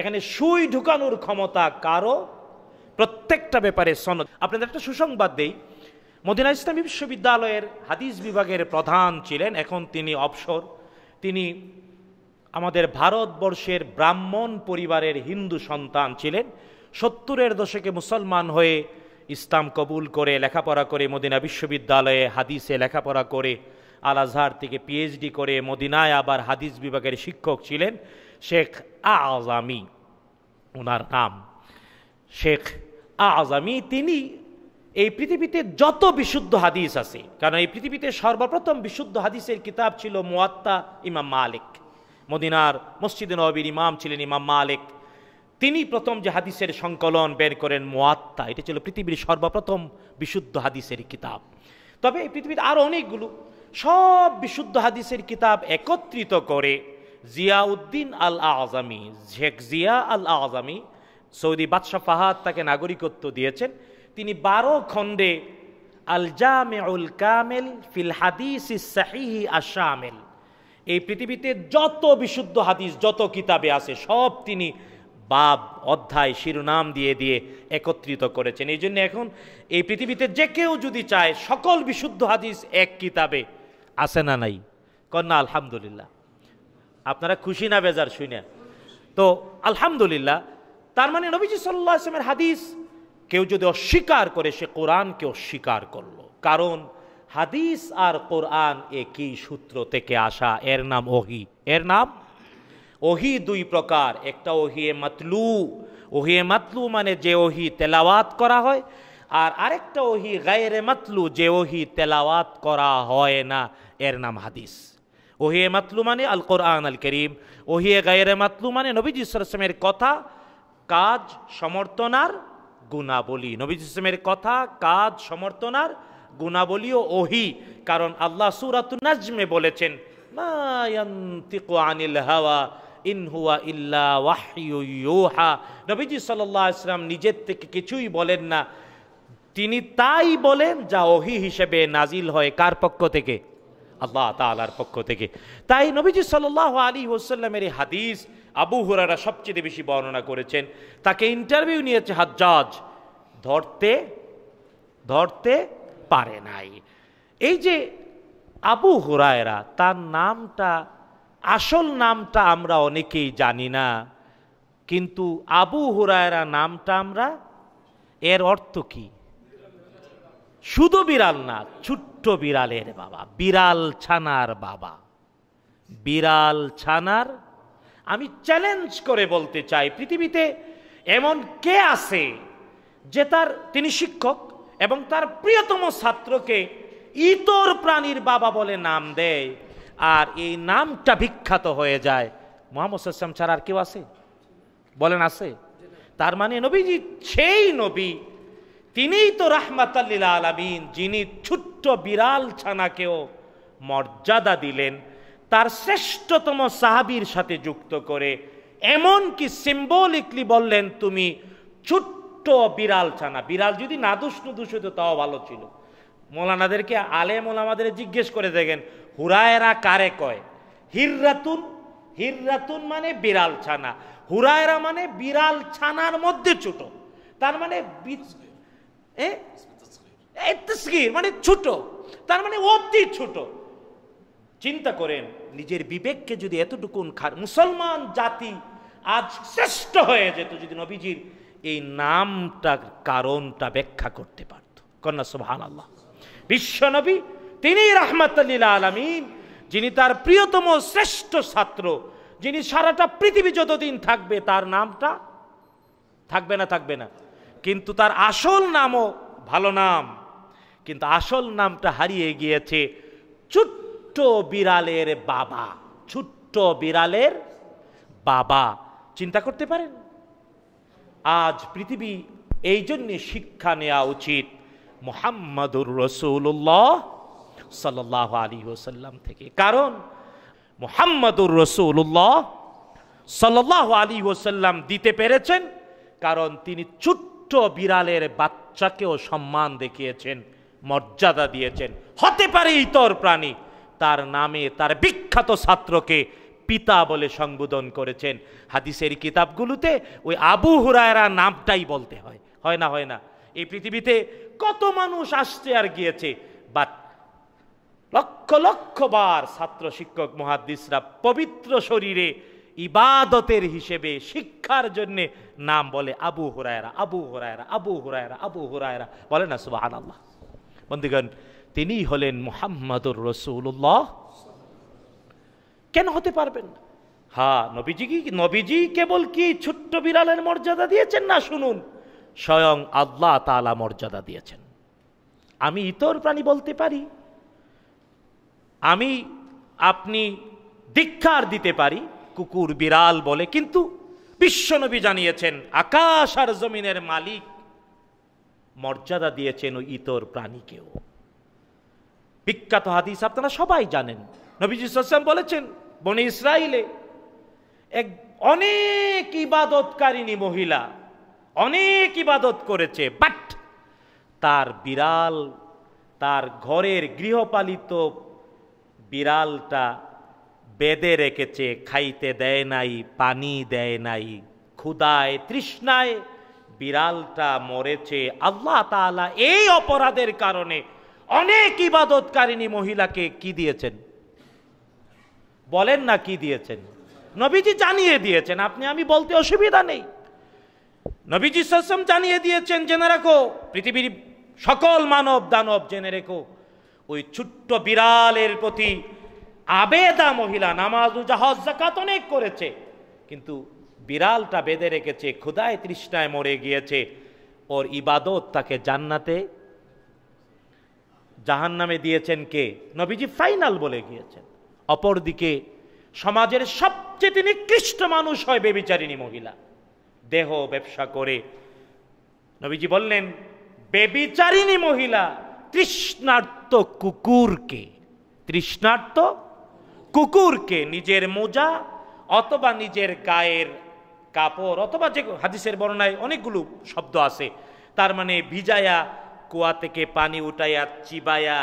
এখানে সুই ঢুকানোর ক্ষমতা কারো প্রত্যেকটা ব্যাপারে সনদ আপনাদের একটা সুসংবাদ দেই মদিনা ইসলামী বিশ্ববিদ্যালয়ের হাদিস বিভাগের প্রধান ছিলেন এখন তিনি অবসর তিনি আমাদের ভারতবর্ষের ব্রাহ্মণ পরিবারের হিন্দু সন্তান ছিলেন সত্তরের দশকে মুসলমান হয়ে ইসলাম কবুল করে লেখাপড়া করে মদিনা বিশ্ববিদ্যালয়ে হাদিসে লেখাপড়া করে আল আজহার থেকে পিএইচডি করে মদিনায় আবার হাদিস বিভাগের শিক্ষক ছিলেন শেখ আজামি ওনার নাম শেখ আজামি তিনি এই পৃথিবীতে যত বিশুদ্ধ হাদিস আছে কারণ এই পৃথিবীতে সর্বপ্রথম বিশুদ্ধ হাদিসের কিতাব ছিল মোয়াত্তা ইমাম মালিক মদিনার মসজিদ নবীর ইমাম ছিলেন ইমাম মালিক তিনি প্রথম যে হাদিসের সংকলন বের করেন মোয়াত্তা এটা ছিল পৃথিবীর সর্বপ্রথম বিশুদ্ধ হাদিসের কিতাব তবে এই পৃথিবীতে আরও অনেকগুলো সব বিশুদ্ধ হাদিসের কিতাব একত্রিত করে জিয়াউদ্দিন আল আজামি শেখ জিয়া আল আজামি সৌদি বাদশাহ ফাহাদ তাকে নাগরিকত্ব দিয়েছেন তিনি বারো খণ্ডে আল জামেউল কামেল ফিল হাদিস সাহিহি আশামেল এই পৃথিবীতে যত বিশুদ্ধ হাদিস যত কিতাবে আছে সব তিনি বাব অধ্যায় শিরোনাম দিয়ে দিয়ে একত্রিত করেছেন এই জন্য এখন এই পৃথিবীতে যে কেউ যদি চায় সকল বিশুদ্ধ হাদিস এক কিতাবে আছে না নাই কন্যা আলহামদুলিল্লাহ আপনারা খুশি না বেজার শুনে তো আলহামদুলিল্লাহ তার মানে নবীজি সাল্লাহ আসলামের হাদিস কেউ যদি অস্বীকার করে সে কোরআনকে অস্বীকার করলো কারণ হাদিস আর কোরআন একই সূত্র থেকে আসা এর নাম ওহি এর নাম ওহি দুই প্রকার একটা ওহিয়ে মাতলু ওহিয়ে মাতলু মানে যে ওহি তেলাওয়াত করা হয় আর আরেকটা ওহি গায়ের মাতলু যে ওহি তেলাওয়াত করা হয় না এর নাম হাদিস ওহিয়ে মাতলু মানে আল কোরআন আল করিম ওহিয়ে গায়ের মাতলু মানে নবীজি ইসলামের কথা কাজ সমর্থনার গুণাবলী নবীজ ইসলামের কথা কাজ সমর্থনার গুণাবলী ও ওহি কারণ আল্লাহ সুরাত নাজমে বলেছেন আনিল হাওয়া ইনহুয়া ইল্লা নবীজি সাল্লাহ নিজের থেকে কিছুই বলেন না তিনি তাই বলেন যা ওহি হিসেবে নাজিল হয় কার পক্ষ থেকে আল্লাহ তালার পক্ষ থেকে তাই নবীজি সাল্লাহ আলী ওসাল্লামের এই হাদিস আবু হুরারা সবচেয়ে বেশি বর্ণনা করেছেন তাকে ইন্টারভিউ নিয়েছে হাজ্জাজ ধরতে ধরতে পারে নাই এই যে আবু হুরায়রা তার নামটা আসল নামটা আমরা অনেকেই জানি না কিন্তু আবু হুরায়রা নামটা আমরা এর অর্থ কি শুধু বিড়াল না ছুট ছোট্ট বিড়ালের বাবা বিড়াল ছানার বাবা বিড়াল ছানার আমি চ্যালেঞ্জ করে বলতে চাই পৃথিবীতে এমন কে আছে যে তার তিনি শিক্ষক এবং তার প্রিয়তম ছাত্রকে ইতর প্রাণীর বাবা বলে নাম দেয় আর এই নামটা বিখ্যাত হয়ে যায় মোহাম্মদ ছাড়া আর কেউ আছে বলেন আছে তার মানে নবীজি সেই নবী তিনিই তো রাহমাতাল্লিল আলমিন যিনি ছোট্ট বিড়াল ছানাকেও মর্যাদা দিলেন তার শ্রেষ্ঠতম সাহাবির সাথে যুক্ত করে এমন কি সিম্বলিকলি বললেন তুমি ছোট্ট বিড়াল ছানা বিড়াল যদি নাদুস নুদুস হইতো তাও ভালো ছিল মৌলানাদেরকে আলে মোলামাদের জিজ্ঞেস করে দেখেন হুরায়রা কারে কয় হিররাতুন হিররাতুন মানে বিড়াল ছানা হুরায়রা মানে বিড়াল ছানার মধ্যে ছোট তার মানে তসগির মানে ছোট তার মানে অতি ছোট চিন্তা করেন নিজের বিবেককে যদি এতটুকু মুসলমান জাতি আজ শ্রেষ্ঠ হয়ে যেত যদি নবীজির এই নামটার কারণটা ব্যাখ্যা করতে পারত কন্যা সোহান আল্লাহ বিশ্বনবী তিনি রাহমাতাল্লিলা আলমিন যিনি তার প্রিয়তম শ্রেষ্ঠ ছাত্র যিনি সারাটা পৃথিবী যতদিন থাকবে তার নামটা থাকবে না থাকবে না কিন্তু তার আসল নামও ভালো নাম কিন্তু আসল নামটা হারিয়ে গিয়েছে ছোট্ট বিড়ালের বাবা ছোট্ট বিড়ালের বাবা চিন্তা করতে পারেন আজ পৃথিবী এই জন্যে শিক্ষা নেওয়া উচিত মোহাম্মদুর রসুল্লাহ সাল্লাহ আলী ওসাল্লাম থেকে কারণ মোহাম্মদুর রসুল্লাহ সাল্লাহ আলী ওসাল্লাম দিতে পেরেছেন কারণ তিনি ছোট্ট ছোট্ট বিড়ালের বাচ্চাকেও সম্মান দেখিয়েছেন মর্যাদা দিয়েছেন হতে পারে ইতর প্রাণী তার নামে তার বিখ্যাত ছাত্রকে পিতা বলে সম্বোধন করেছেন হাদিসের কিতাবগুলোতে ওই আবু হুরায়রা নামটাই বলতে হয় হয় না হয় না এই পৃথিবীতে কত মানুষ আসছে আর গিয়েছে বাট লক্ষ লক্ষ বার ছাত্র শিক্ষক মহাদিসরা পবিত্র শরীরে ইবাদতের হিসেবে শিক্ষার জন্যে নাম বলে আবু হুরায়রা আবু হুরায়রা আবু হুরায়রা আবু হুরায়রা বলে না সুবাহ আল্লাহ বন্ধুগণ তিনি হলেন মোহাম্মদুর রসুল্লাহ কেন হতে পারবেন না হ্যাঁ নবীজি কি নবীজি কেবল কি ছোট্ট বিড়ালের মর্যাদা দিয়েছেন না শুনুন স্বয়ং আল্লাহ তালা মর্যাদা দিয়েছেন আমি ইতর প্রাণী বলতে পারি আমি আপনি দীক্ষার দিতে পারি কুকুর বিড়াল বলে কিন্তু বিশ্বনবী জানিয়েছেন আকাশ আর জমিনের মালিক মর্যাদা দিয়েছেন ওই ইতর প্রাণীকেও বিখ্যাত হাদিস আপনারা সবাই জানেন নবীজি সাম বলেছেন বনে ইসরায়েলে এক অনেক ইবাদতকারিনী মহিলা অনেক ইবাদত করেছে বাট তার বিড়াল তার ঘরের গৃহপালিত বিড়ালটা বেঁধে রেখেছে খাইতে দেয় নাই পানি দেয় নাই ক্ষুদায় তৃষ্ণায় বিড়ালটা মরেছে আল্লাহ তালা এই অপরাধের কারণে অনেক ইবাদতকারিণী মহিলাকে কি দিয়েছেন বলেন না কি দিয়েছেন নবীজি জানিয়ে দিয়েছেন আপনি আমি বলতে অসুবিধা নেই নবীজি সসম জানিয়ে দিয়েছেন জেনে রাখো পৃথিবীর সকল মানব দানব জেনে রেখো ওই ছোট্ট বিড়ালের প্রতি আবেদা মহিলা নামাজ জাহাজ জাকাত অনেক করেছে কিন্তু বিড়ালটা বেঁধে রেখেছে ক্ষুদায় তৃষ্ণায় মরে গিয়েছে ওর ইবাদত তাকে জান্নাতে জাহান নামে দিয়েছেন কে নবীজি ফাইনাল বলে গিয়েছেন অপরদিকে সমাজের সবচেয়ে কৃষ্ট মানুষ হয় বেবিচারিণী মহিলা দেহ ব্যবসা করে নবীজি বললেন বেবিচারিণী মহিলা তৃষ্ণার্ত কুকুরকে তৃষ্ণার্ত কুকুরকে নিজের মোজা অথবা নিজের গায়ের কাপড় অথবা যে হাদিসের বর্ণায় অনেকগুলো শব্দ আছে তার মানে ভিজায়া কুয়া থেকে পানি উঠাইয়া চিবায়া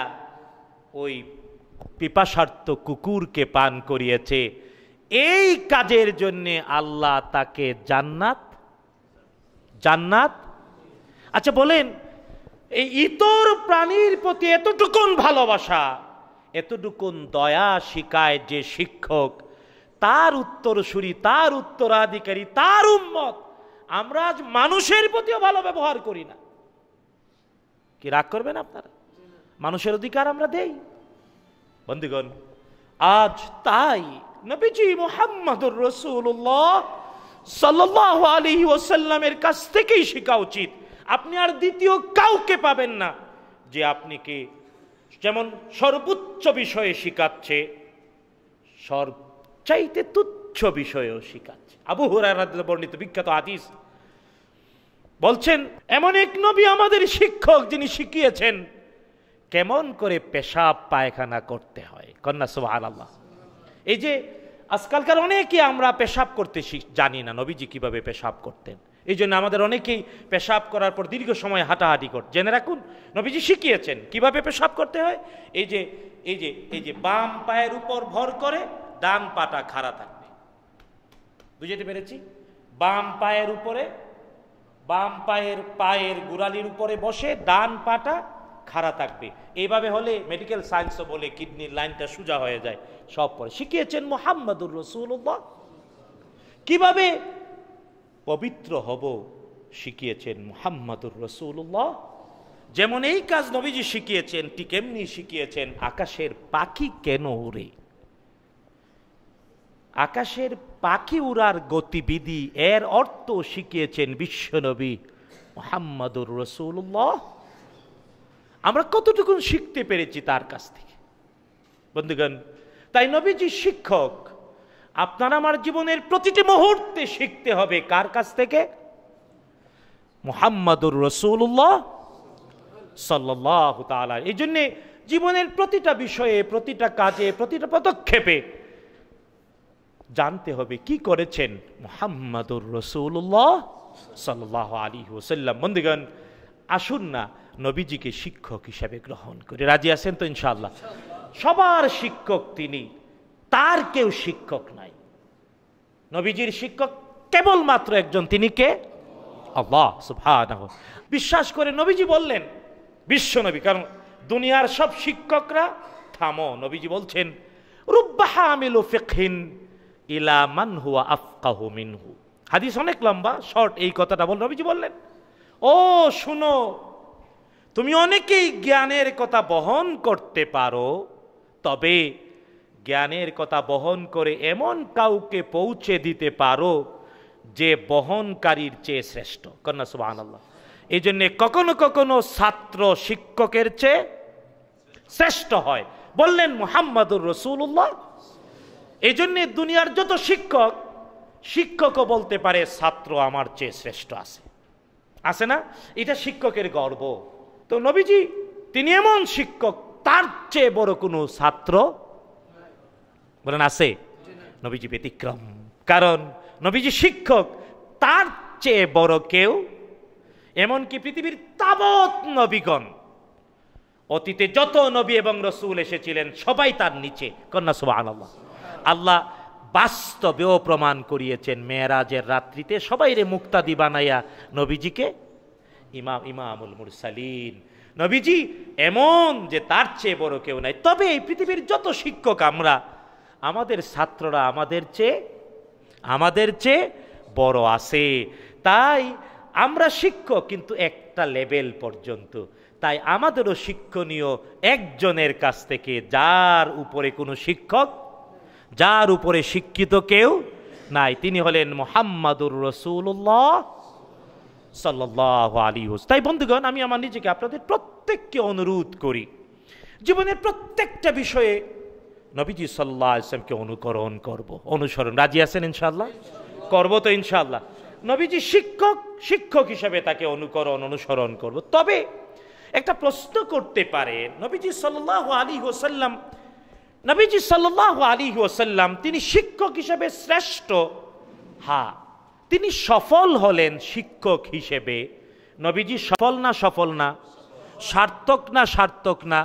ওই পিপাসার্থ কুকুরকে পান করিয়েছে এই কাজের জন্যে আল্লাহ তাকে জান্নাত জান্নাত আচ্ছা বলেন এই ইতর প্রাণীর প্রতি এতটুকুন ভালোবাসা এতটুকুন দয়া শিখায় যে শিক্ষক তার উত্তরসূরি তার উত্তরাধিকারী তার উম্মত আমরা আজ মানুষের প্রতিও ভালো ব্যবহার করি না কি রাগ করবেন আপনারা মানুষের অধিকার আমরা দেই বন্ধুগণ আজ তাই নবীজি মোহাম্মদুর রসুল্লাহ সাল্লাহ আলী ওসাল্লামের কাছ থেকেই শেখা উচিত আপনি আর দ্বিতীয় কাউকে পাবেন না যে আপনি কি যেমন সর্বোচ্চ বিষয়ে শিখাচ্ছে সবচাইতে তুচ্ছ বিষয়েও শিখাচ্ছে আবু হুরায় বর্ণিত বিখ্যাত আদিস বলছেন এমন এক নবী আমাদের শিক্ষক যিনি শিখিয়েছেন কেমন করে পেশাব পায়খানা করতে হয় কন্যা সোহান আল্লাহ এই যে আজকালকার অনেকে আমরা পেশাব করতে জানি না নবীজি কিভাবে পেশাব করতেন এই জন্য আমাদের অনেকেই পেশাব করার পর দীর্ঘ সময় হাঁটাহাঁটি কর জেনে রাখুন নবীজি শিখিয়েছেন কিভাবে পেশাব করতে হয় এই যে এই যে এই যে বাম পায়ের উপর ভর করে ডান পাটা খাড়া থাকবে বুঝতে পেরেছি বাম পায়ের উপরে বাম পায়ের পায়ের গোড়ালির উপরে বসে ডান পাটা খাড়া থাকবে এইভাবে হলে মেডিকেল সায়েন্সও বলে কিডনির লাইনটা সোজা হয়ে যায় সব পরে শিখিয়েছেন মোহাম্মদুর রসুল কিভাবে পবিত্র হব শিখিয়েছেন মোহাম্মদুর রসুল্লাহ যেমন এই কাজ নবীজি শিখিয়েছেন ঠিক এমনি শিখিয়েছেন আকাশের পাখি কেন উড়ে আকাশের পাখি উড়ার গতিবিধি এর অর্থ শিখিয়েছেন বিশ্বনবী মোহাম্মদুর রসুল্লাহ আমরা কতটুকুন শিখতে পেরেছি তার কাছ থেকে বন্ধুগণ তাই নবীজি শিক্ষক আপনার আমার জীবনের প্রতিটি মুহূর্তে শিখতে হবে কার কাছ থেকে মুহাম্মাদুর রসুল্লাহ সাল্লাহ তালার এই জন্যে জীবনের প্রতিটা বিষয়ে প্রতিটা কাজে প্রতিটা পদক্ষেপে জানতে হবে কি করেছেন মোহাম্মদুর রসুল্লাহ সাল্লাহ আলী হোসাল্লাম বন্ধুগণ আসুন না নবীজিকে শিক্ষক হিসাবে গ্রহণ করে রাজি আছেন তো ইনশাল্লাহ সবার শিক্ষক তিনি তার কেউ শিক্ষক নাই নবীজির শিক্ষক কেবলমাত্র একজন তিনি কে আল্লাহ সুভান বিশ্বাস করে নবীজি বললেন বিশ্ব নবী কারণ দুনিয়ার সব শিক্ষকরা থামো নবীজি বলছেন রুব্বাহামিলু ফিকহিন ইলা মান হুয়া আফকাহু মিনহু হাদিস অনেক লম্বা শর্ট এই কথাটা বল নবীজি বললেন ও শুনো তুমি অনেকেই জ্ঞানের কথা বহন করতে পারো তবে জ্ঞানের কথা বহন করে এমন কাউকে পৌঁছে দিতে পারো যে বহনকারীর চেয়ে শ্রেষ্ঠ কন্যা সুবাহান এই জন্যে কখনো কখনো ছাত্র শিক্ষকের চেয়ে শ্রেষ্ঠ হয় বললেন মোহাম্মদুর রসুল্লাহ এই জন্যে দুনিয়ার যত শিক্ষক শিক্ষকও বলতে পারে ছাত্র আমার চেয়ে শ্রেষ্ঠ আছে আছে না এটা শিক্ষকের গর্ব তো নবীজি তিনি এমন শিক্ষক তার চেয়ে বড় কোনো ছাত্র বলেন আছে নবীজি ব্যতিক্রম কারণ নবীজি শিক্ষক তার চেয়ে বড় কেউ এমনকি পৃথিবীর তাবৎ নবীগণ অতীতে যত নবী এবং রসুল এসেছিলেন সবাই তার নিচে কন্যা সুবাহ আল্লাহ আল্লাহ বাস্তবেও প্রমাণ করিয়েছেন মেয়েরাজের রাত্রিতে সবাই রে মুক্তাদি বানাইয়া নবীজিকে ইমাম ইমামুল মুরসালিন নবীজি এমন যে তার চেয়ে বড় কেউ নাই তবে এই পৃথিবীর যত শিক্ষক আমরা আমাদের ছাত্ররা আমাদের চেয়ে আমাদের চেয়ে বড় আছে তাই আমরা শিক্ষক কিন্তু একটা লেভেল পর্যন্ত তাই আমাদেরও শিক্ষণীয় একজনের কাছ থেকে যার উপরে কোনো শিক্ষক যার উপরে শিক্ষিত কেউ নাই তিনি হলেন মোহাম্মদুর রসুল্লাহ সাল্লাহ তাই বন্ধুগণ আমি আমার নিজেকে আপনাদের প্রত্যেককে অনুরোধ করি জীবনের প্রত্যেকটা বিষয়ে নবীজি সাল্লাহ ইসলামকে অনুকরণ করব। অনুসরণ রাজি আছেন ইনশাল্লাহ করব তো ইনশাল্লাহ নবীজি শিক্ষক শিক্ষক হিসাবে তাকে অনুকরণ অনুসরণ করব। তবে একটা প্রশ্ন করতে পারে নবীজি সাল্লাহ আলী হোসাল্লাম নবীজি সাল্লাহ আলী হোসাল্লাম তিনি শিক্ষক হিসেবে শ্রেষ্ঠ হা তিনি সফল হলেন শিক্ষক হিসেবে নবীজি সফল না সফল না সার্থক না সার্থক না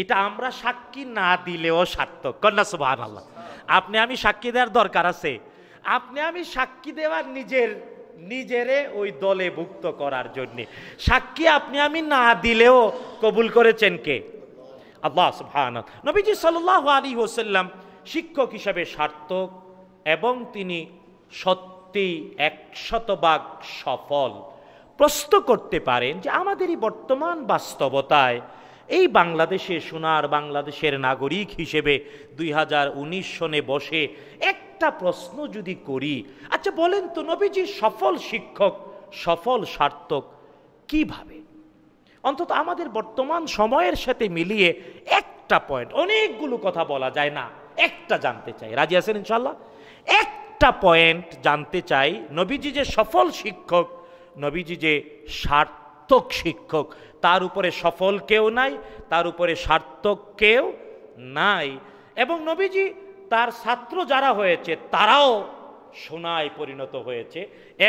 এটা আমরা সাক্ষী না দিলেও সার্থক কন্যা সুবাহ আল্লাহ আপনি আমি সাক্ষী দেওয়ার দরকার আছে আপনি আমি সাক্ষী দেওয়ার নিজের নিজেরে ওই দলে ভুক্ত করার জন্য সাক্ষী আপনি আমি না দিলেও কবুল করেছেন কে আল্লাহ সুবহান নবীজি সাল্লাহ আলী হোসাল্লাম শিক্ষক হিসাবে সার্থক এবং তিনি সত্যি শতভাগ সফল প্রশ্ন করতে পারেন যে আমাদেরই বর্তমান বাস্তবতায় এই বাংলাদেশে সোনার বাংলাদেশের নাগরিক হিসেবে দুই সনে বসে একটা প্রশ্ন যদি করি আচ্ছা বলেন তো নবীজি সফল শিক্ষক সফল সার্থক কিভাবে অন্তত আমাদের বর্তমান সময়ের সাথে মিলিয়ে একটা পয়েন্ট অনেকগুলো কথা বলা যায় না একটা জানতে চাই রাজি আছেন ইনশাল্লাহ একটা পয়েন্ট জানতে চাই নবীজি যে সফল শিক্ষক নবীজি যে সার্থ সার্থক শিক্ষক তার উপরে সফল কেউ নাই তার উপরে সার্থক কেউ নাই এবং নবীজি তার ছাত্র যারা হয়েছে তারাও সোনায় পরিণত হয়েছে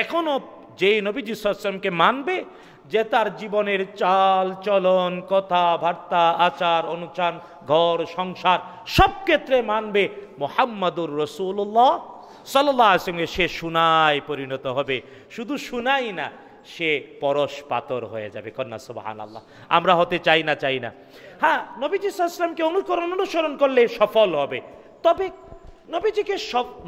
এখনও যেই নবীজি সাল্লামকে মানবে যে তার জীবনের চাল চলন কথাবার্তা আচার অনুষ্ঠান ঘর সংসার সব ক্ষেত্রে মানবে মোহাম্মদুর রসুল্লাহ সাল্লাহ সঙ্গে সে সোনায় পরিণত হবে শুধু শুনাই না সে পরশ পাতর হয়ে যাবে কন্যা সুবাহান আল্লাহ আমরা হতে চাই না চাই না হ্যাঁ নবীজি সাহসলামকে অনুকরণ অনুসরণ করলে সফল হবে তবে নবীজিকে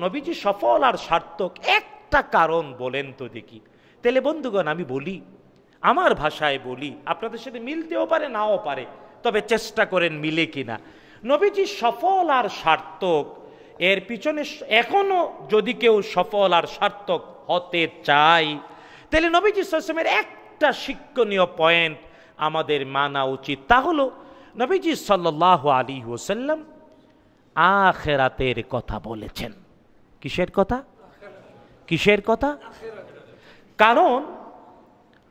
নবীজি সফল আর সার্থক একটা কারণ বলেন তো দেখি তেলে বন্ধুগণ আমি বলি আমার ভাষায় বলি আপনাদের সাথে মিলতেও পারে নাও পারে তবে চেষ্টা করেন মিলে কিনা নবীজি সফল আর সার্থক এর পিছনে এখনও যদি কেউ সফল আর সার্থক হতে চায় তাহলে নবীজি সাল্লামের একটা শিক্ষণীয় পয়েন্ট আমাদের মানা উচিত তা হলো নবীজি সাল্লাহ আলী ওসাল্লাম আখেরাতের কথা বলেছেন কিসের কথা কিসের কথা কারণ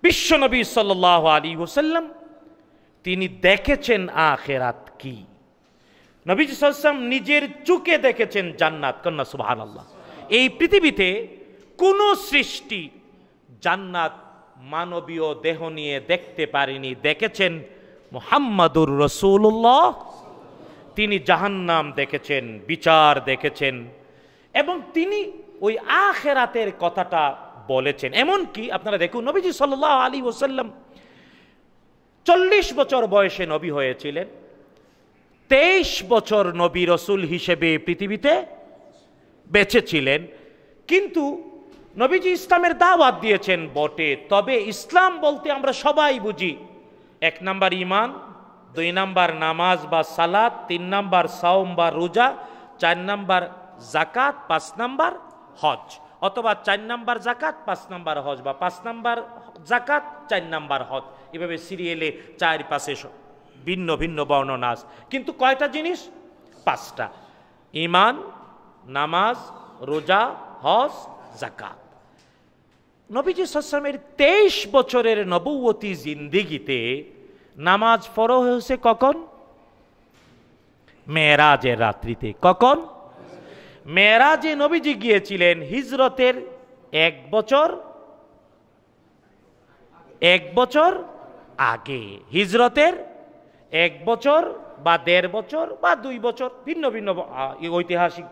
বিশ্বনবী সাল্লাহ আলী ওসাল্লাম তিনি দেখেছেন আখেরাত কি নবীজি সাল্লাম নিজের চুকে দেখেছেন জান্নাত কন্যা সুবাহ আল্লাহ এই পৃথিবীতে কোনো সৃষ্টি জান্নাত মানবীয় দেহ নিয়ে দেখতে পারিনি দেখেছেন মোহাম্মদুর রসুল্লাহ তিনি জাহান্নাম দেখেছেন বিচার দেখেছেন এবং তিনি ওই আখেরাতের কথাটা বলেছেন এমন কি আপনারা দেখুন নবীজি সাল্লাহ আলী ওসাল্লাম চল্লিশ বছর বয়সে নবী হয়েছিলেন তেইশ বছর নবী রসুল হিসেবে পৃথিবীতে বেঁচেছিলেন কিন্তু নবীজি ইসলামের দাওয়াত দিয়েছেন বটে তবে ইসলাম বলতে আমরা সবাই বুঝি এক নাম্বার ইমান দুই নাম্বার নামাজ বা সালাদ তিন নাম্বার সাওম বা রোজা চার নাম্বার জাকাত পাঁচ নাম্বার হজ অথবা চার নাম্বার জাকাত পাঁচ নাম্বার হজ বা পাঁচ নাম্বার জাকাত চার নাম্বার হজ এভাবে সিরিয়ালে চার পাশে ভিন্ন ভিন্ন বর্ণনা কিন্তু কয়টা জিনিস পাঁচটা ইমান নামাজ রোজা হজ জাকাত নবীজি সাসামের তেইশ বছরের নবুয়তী জিন্দিগিতে নামাজ ফরো হয়েছে কখন মেয়েরাজের রাত্রিতে কখন মেয়েরাজে নবীজি গিয়েছিলেন হিজরতের এক বছর এক বছর আগে হিজরতের এক বছর বা দেড় বছর বা দুই বছর ভিন্ন ভিন্ন ঐতিহাসিক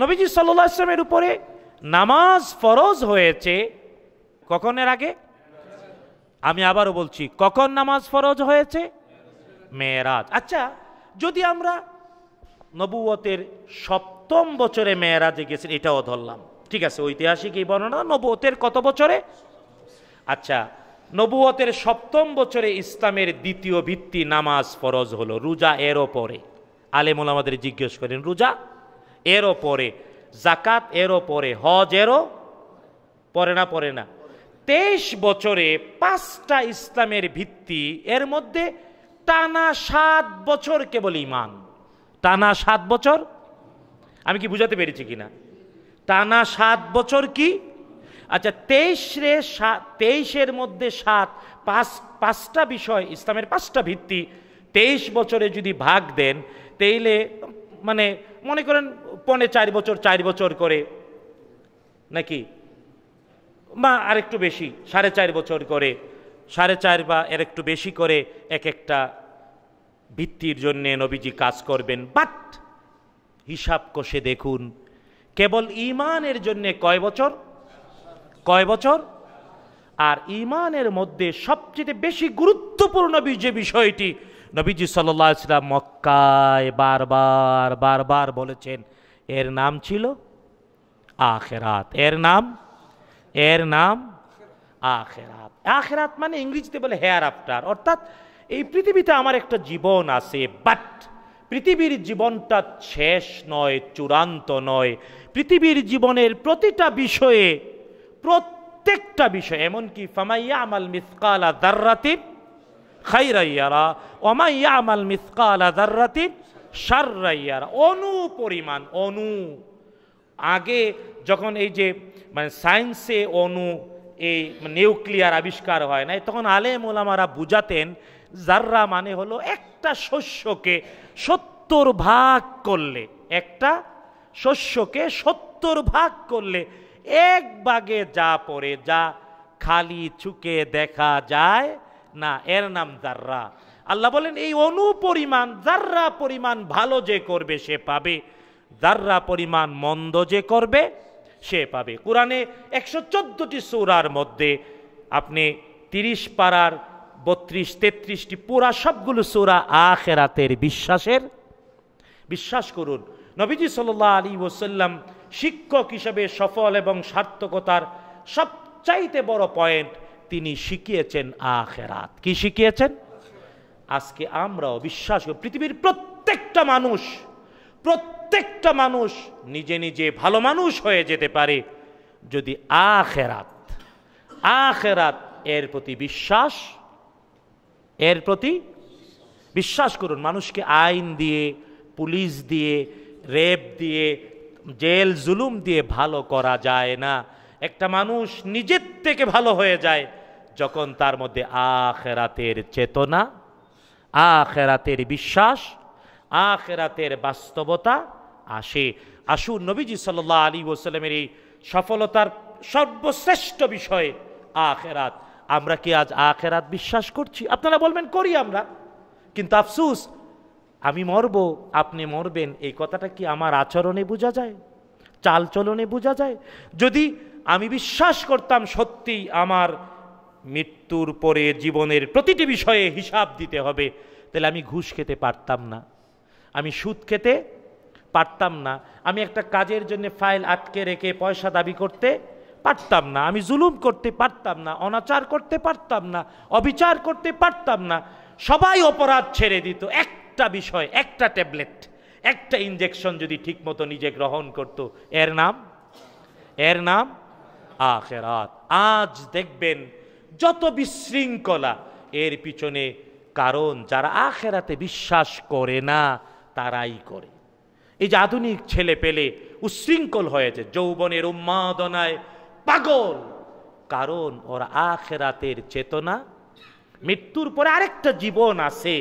নবীজি সাল্লাহ ইসলামের উপরে নামাজ ফরজ হয়েছে কখনের আগে আমি আবারও বলছি কখন নামাজ ফরজ হয়েছে মেয়েরাজ আচ্ছা যদি আমরা নবুয়তের সপ্তম বছরে মেয়েরাজে গেছেন এটাও ধরলাম ঠিক আছে ঐতিহাসিক এই বর্ণনা নবুয়তের কত বছরে আচ্ছা নবুয়তের সপ্তম বছরে ইসলামের দ্বিতীয় ভিত্তি নামাজ ফরজ হলো রোজা এরও পরে আলেমুল আমাদের জিজ্ঞেস করেন রোজা এরও পরে জাকাত এরও পরে হজ এরও পরে না পরে না তেইশ বছরে পাঁচটা ইসলামের ভিত্তি এর মধ্যে টানা সাত বছর কেবল ইমান টানা সাত বছর আমি কি বুঝাতে পেরেছি কিনা টানা সাত বছর কি আচ্ছা তেইশ রে তেইশের মধ্যে সাত পাঁচ পাঁচটা বিষয় ইসলামের পাঁচটা ভিত্তি তেইশ বছরে যদি ভাগ দেন তেইলে মানে মনে করেন পনে চার বছর চার বছর করে নাকি বা আরেকটু বেশি সাড়ে চার বছর করে সাড়ে চার বা এর একটু বেশি করে এক একটা ভিত্তির জন্যে নবীজি কাজ করবেন বাট হিসাব কষে দেখুন কেবল ইমানের জন্যে কয় বছর কয় বছর আর ইমানের মধ্যে সবচেয়ে বেশি গুরুত্বপূর্ণ যে বিষয়টি নবীজি সাল্লাম মক্কায় বারবার বারবার বলেছেন এর নাম ছিল আখেরাত এর নাম এর নাম আখেরাত আখেরাত মানে ইংরেজিতে বলে হেয়ার আফটার অর্থাৎ এই পৃথিবীতে আমার একটা জীবন আছে বাট পৃথিবীর জীবনটা শেষ নয় চূড়ান্ত নয় পৃথিবীর জীবনের প্রতিটা বিষয়ে প্রত্যেকটা বিষয় এমনকি ফামাইয়া আমাল মিসকালা দার্রাতির খাইরাইয়ারা অমাইয়া আমাল রাতিব সার রাইয়ারা অনুপরিমাণ অনু আগে যখন এই যে মানে সায়েন্সে অনু এই নিউক্লিয়ার আবিষ্কার হয় না তখন আলেম ওলামারা বুঝাতেন জাররা মানে হলো একটা শস্যকে সত্তর ভাগ করলে একটা শস্যকে সত্তর ভাগ করলে এক বাগে যা পড়ে যা খালি চুকে দেখা যায় না এর নাম জাররা আল্লাহ বলেন এই অনুপরিমাণ জাররা পরিমাণ ভালো যে করবে সে পাবে দাররা পরিমাণ মন্দ যে করবে সে পাবে কোরআনে একশো চোদ্দোটি সৌরার মধ্যে আপনি তিরিশ পাড়ার বত্রিশ তেত্রিশটি পুরা সবগুলো সৌরা আখেরাতের বিশ্বাসের বিশ্বাস করুন নবীজি সাল্লাহ আলী ওসাল্লাম শিক্ষক হিসেবে সফল এবং সার্থকতার সবচাইতে বড় পয়েন্ট তিনি শিখিয়েছেন আখেরাত কি শিখিয়েছেন আজকে আমরাও বিশ্বাস করি পৃথিবীর প্রত্যেকটা মানুষ প্রত্যেক প্রত্যেকটা মানুষ নিজে নিজে ভালো মানুষ হয়ে যেতে পারে যদি আখেরাত আখেরাত এর প্রতি বিশ্বাস এর প্রতি বিশ্বাস করুন মানুষকে আইন দিয়ে পুলিশ দিয়ে রেপ দিয়ে জেল জুলুম দিয়ে ভালো করা যায় না একটা মানুষ নিজের থেকে ভালো হয়ে যায় যখন তার মধ্যে আখেরাতের চেতনা আখেরাতের বিশ্বাস আখেরাতের বাস্তবতা আসে আসু নবীজি সাল্লাহ আলী ওসাল্লামের এই সফলতার সর্বশ্রেষ্ঠ বিষয় আখেরাত আমরা কি আজ আখেরাত বিশ্বাস করছি আপনারা বলবেন করি আমরা কিন্তু আফসুস আমি মরব আপনি মরবেন এই কথাটা কি আমার আচরণে বোঝা যায় চালচলনে বোঝা যায় যদি আমি বিশ্বাস করতাম সত্যি আমার মৃত্যুর পরে জীবনের প্রতিটি বিষয়ে হিসাব দিতে হবে তাহলে আমি ঘুষ খেতে পারতাম না আমি সুদ খেতে পারতাম না আমি একটা কাজের জন্য ফাইল আটকে রেখে পয়সা দাবি করতে পারতাম না আমি জুলুম করতে পারতাম না অনাচার করতে পারতাম না অবিচার করতে পারতাম না সবাই অপরাধ ছেড়ে দিত একটা বিষয় একটা ট্যাবলেট একটা ইঞ্জেকশন যদি ঠিকমতো নিজে গ্রহণ করত এর নাম এর নাম আখেরাত আজ দেখবেন যত বিশৃঙ্খলা এর পিছনে কারণ যারা আখেরাতে বিশ্বাস করে না তারাই করে এই যে আধুনিক ছেলে পেলে উশৃঙ্খল হয়েছে যৌবনের উন্মাদনায় পাগল কারণ ওর আখেরাতের চেতনা মৃত্যুর পরে আরেকটা জীবন আছে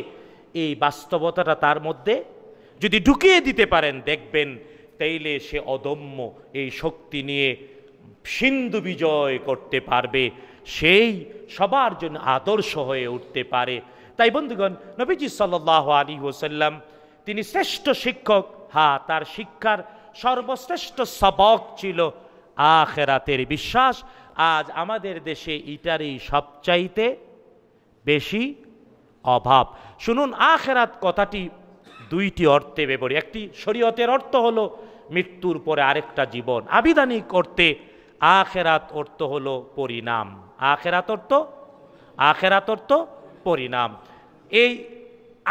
এই বাস্তবতাটা তার মধ্যে যদি ঢুকিয়ে দিতে পারেন দেখবেন তাইলে সে অদম্য এই শক্তি নিয়ে সিন্ধু বিজয় করতে পারবে সেই সবার জন্য আদর্শ হয়ে উঠতে পারে তাই বন্ধুগণ নবীজি সাল্লাহ আলী ওসাল্লাম তিনি শ্রেষ্ঠ শিক্ষক হা তার শিক্ষার সর্বশ্রেষ্ঠ সবক ছিল আখেরাতের বিশ্বাস আজ আমাদের দেশে ইটারই সবচাইতে বেশি অভাব শুনুন আখেরাত কথাটি দুইটি অর্থে ব্যবহৃত একটি শরীয়তের অর্থ হল মৃত্যুর পরে আরেকটা জীবন আবিধানিক অর্থে আখেরাত অর্থ হল পরিণাম আখেরাত অর্থ আখেরাত অর্থ পরিণাম এই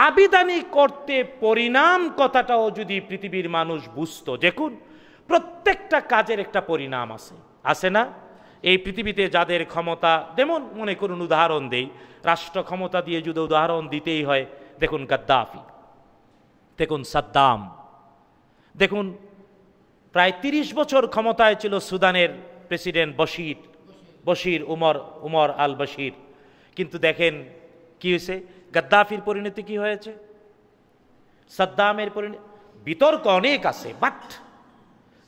আবিদানি করতে পরিণাম কথাটাও যদি পৃথিবীর মানুষ বুঝতো দেখুন প্রত্যেকটা কাজের একটা পরিণাম আছে আছে না এই পৃথিবীতে যাদের ক্ষমতা যেমন মনে করুন উদাহরণ দেই রাষ্ট্র ক্ষমতা দিয়ে যদি উদাহরণ দিতেই হয় দেখুন গাদ্দাফি দেখুন সাদ্দাম দেখুন প্রায় ৩০ বছর ক্ষমতায় ছিল সুদানের president Bashir Bashir Omar Omar al Bashir কিন্তু দেখেন কি হয়েছে গাদ্দাফির পরিণতি কি হয়েছে সাদ্দামের পরিণতি বিতর্ক অনেক আছে বাট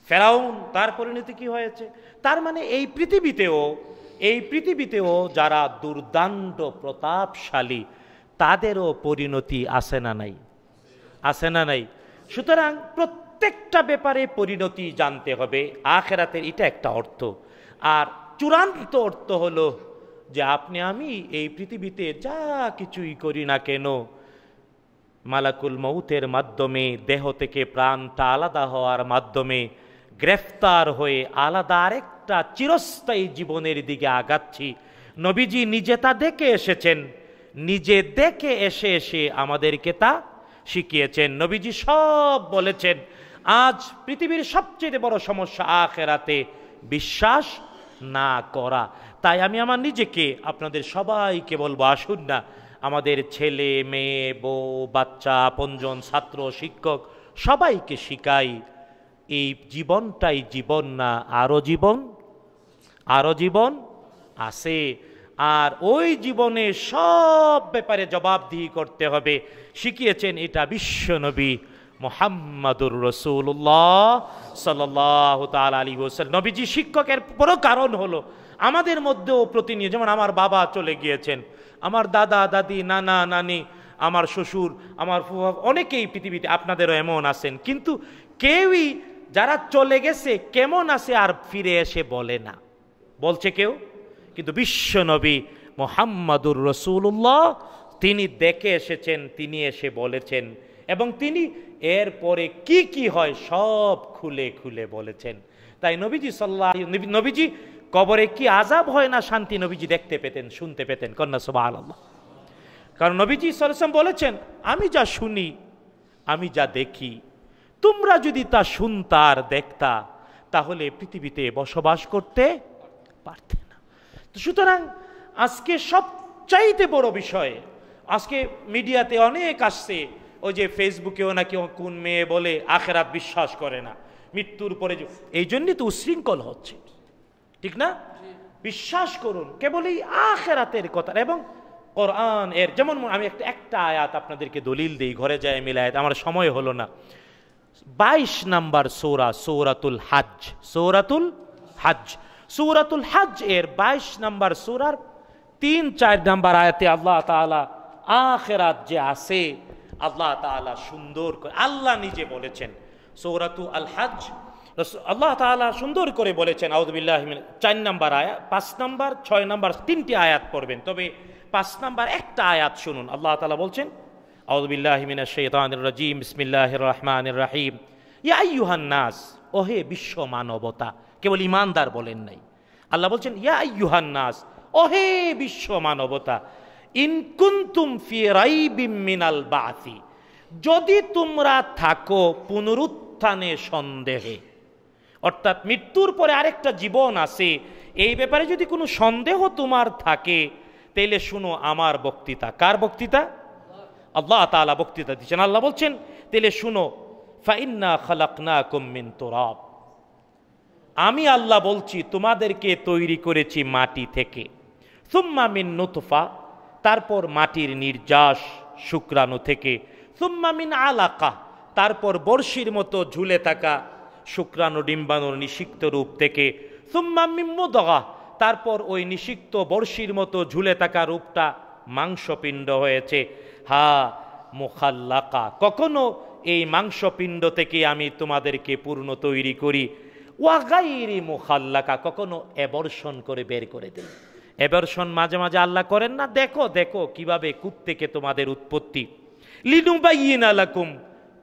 ফেরাউন তার পরিণতি কি হয়েছে তার মানে এই পৃথিবীতেও এই পৃথিবীতেও যারা দুর্দান্ত প্রতাপশালী তাদেরও পরিণতি আসে না নাই আসে না নাই সুতরাং প্রত্যেকটা ব্যাপারে পরিণতি জানতে হবে আখেরাতের এটা একটা অর্থ আর চূড়ান্ত অর্থ হলো যে আপনি আমি এই পৃথিবীতে যা কিছুই করি না কেন মালাকুল মৌতের মাধ্যমে দেহ থেকে প্রাণটা আলাদা হওয়ার মাধ্যমে গ্রেফতার হয়ে আলাদা আরেকটা চিরস্থায়ী জীবনের দিকে আগাচ্ছি নবীজি নিজে তা দেখে এসেছেন নিজে দেখে এসে এসে আমাদেরকে তা শিখিয়েছেন নবীজি সব বলেছেন আজ পৃথিবীর সবচেয়ে বড় সমস্যা আখেরাতে বিশ্বাস না করা তাই আমি আমার নিজেকে আপনাদের সবাইকে বলবো আসুন না আমাদের ছেলে মেয়ে বউ বাচ্চা আপনজন ছাত্র শিক্ষক সবাইকে শিখাই এই জীবনটাই জীবন না আরও জীবন আরও জীবন আছে আর ওই জীবনে সব ব্যাপারে জবাবদিহি করতে হবে শিখিয়েছেন এটা বিশ্বনবী মোহাম্মদুর রসুল্লাহ সাল তাল আলী হোসেন নবীজি শিক্ষকের বড় কারণ হলো আমাদের মধ্যেও প্রতিনিয়ত যেমন আমার বাবা চলে গিয়েছেন আমার দাদা দাদি নানা নানি আমার শ্বশুর আমার অনেকেই পৃথিবীতে আপনাদেরও এমন আছেন কিন্তু কেউই যারা চলে গেছে কেমন আছে আর ফিরে এসে বলে না বলছে কেউ কিন্তু বিশ্বনবী মোহাম্মদুর রসুল্লাহ তিনি দেখে এসেছেন তিনি এসে বলেছেন এবং তিনি এরপরে কি কি হয় সব খুলে খুলে বলেছেন তাই নবীজি সাল্লাহ নবীজি কবরে কি আজাব হয় না শান্তি নবীজি দেখতে পেতেন শুনতে পেতেন কন্যা সব আল্লাহ কারণ নবীজি সরসম বলেছেন আমি যা শুনি আমি যা দেখি তোমরা যদি তা শুনতার দেখতা তাহলে পৃথিবীতে বসবাস করতে পারতে না তো সুতরাং আজকে সবচাইতে বড় বিষয় আজকে মিডিয়াতে অনেক আসছে ওই যে ফেসবুকেও নাকি কোন মেয়ে বলে আখেরাত বিশ্বাস করে না মৃত্যুর পরে এই জন্যই তো উশৃঙ্খল হচ্ছে ঠিক না বিশ্বাস করুন কেবলই আখেরাতের কথা এবং কোরআন এর যেমন আমি একটা একটা আয়াত আপনাদেরকে দলিল দিই ঘরে যায় মিলায়াত আমার সময় হলো না বাইশ নাম্বার সৌরা সৌরাতুল হাজ সৌরাতুল হাজ সৌরাতুল হাজ এর বাইশ নাম্বার সৌরার তিন চার নাম্বার আয়াতে আল্লাহ তালা আখেরাত যে আছে আল্লাহ তালা সুন্দর করে আল্লাহ নিজে বলেছেন সৌরাতু আল হাজ আল্লাহ তালা সুন্দর করে বলেছেন আউদুবিল্লাহ চার নাম্বার আয়াত পাঁচ নাম্বার ছয় নাম্বার তিনটি আয়াত পড়বেন তবে পাঁচ নাম্বার একটা আয়াত শুনুন আল্লাহ তালা বলছেন আউদুবিল্লাহমিনা শৈতানুর রাজিম ইসমিল্লাহ রহমান রাহিম ইয়া আইয়ুহান নাস ওহে বিশ্ব মানবতা কেবল ইমানদার বলেন নাই আল্লাহ বলছেন ইয়া আইয়ুহান নাস ওহে বিশ্ব মানবতা ইনকুন্তুম মিনাল বাতি যদি তোমরা থাকো পুনরুত্থানে সন্দেহে অর্থাৎ মৃত্যুর পরে আরেকটা জীবন আছে এই ব্যাপারে যদি কোনো সন্দেহ তোমার থাকে তাইলে শুনো আমার বক্তৃতা কার বক্তৃতা আল্লাহ তালা বক্তৃতা দিচ্ছেন আল্লাহ বলছেন তাইলে শুনো ফাইন্না খালাকনা কম্মিন তোরাব আমি আল্লাহ বলছি তোমাদেরকে তৈরি করেছি মাটি থেকে সুম্মামিন নুতফা তারপর মাটির নির্যাস শুক্রাণু থেকে সুম্মামিন আলাকা তারপর বর্ষির মতো ঝুলে থাকা শুক্রাণু ডিম্বাণুর নিষিক্ত রূপ থেকে সুম্মামিম্মদগা তারপর ওই নিষিক্ত বর্ষির মতো ঝুলে থাকা রূপটা মাংসপিণ্ড হয়েছে হা মুখাল্লাকা কখনো এই মাংসপিণ্ড থেকে আমি তোমাদেরকে পূর্ণ তৈরি করি ওয়াগাইরি মুখাল্লাকা কখনো এবর্ষণ করে বের করে দেই এবর্ষণ মাঝে মাঝে আল্লাহ করেন না দেখো দেখো কিভাবে কূপ থেকে তোমাদের উৎপত্তি লিনুবাইন আলাকুম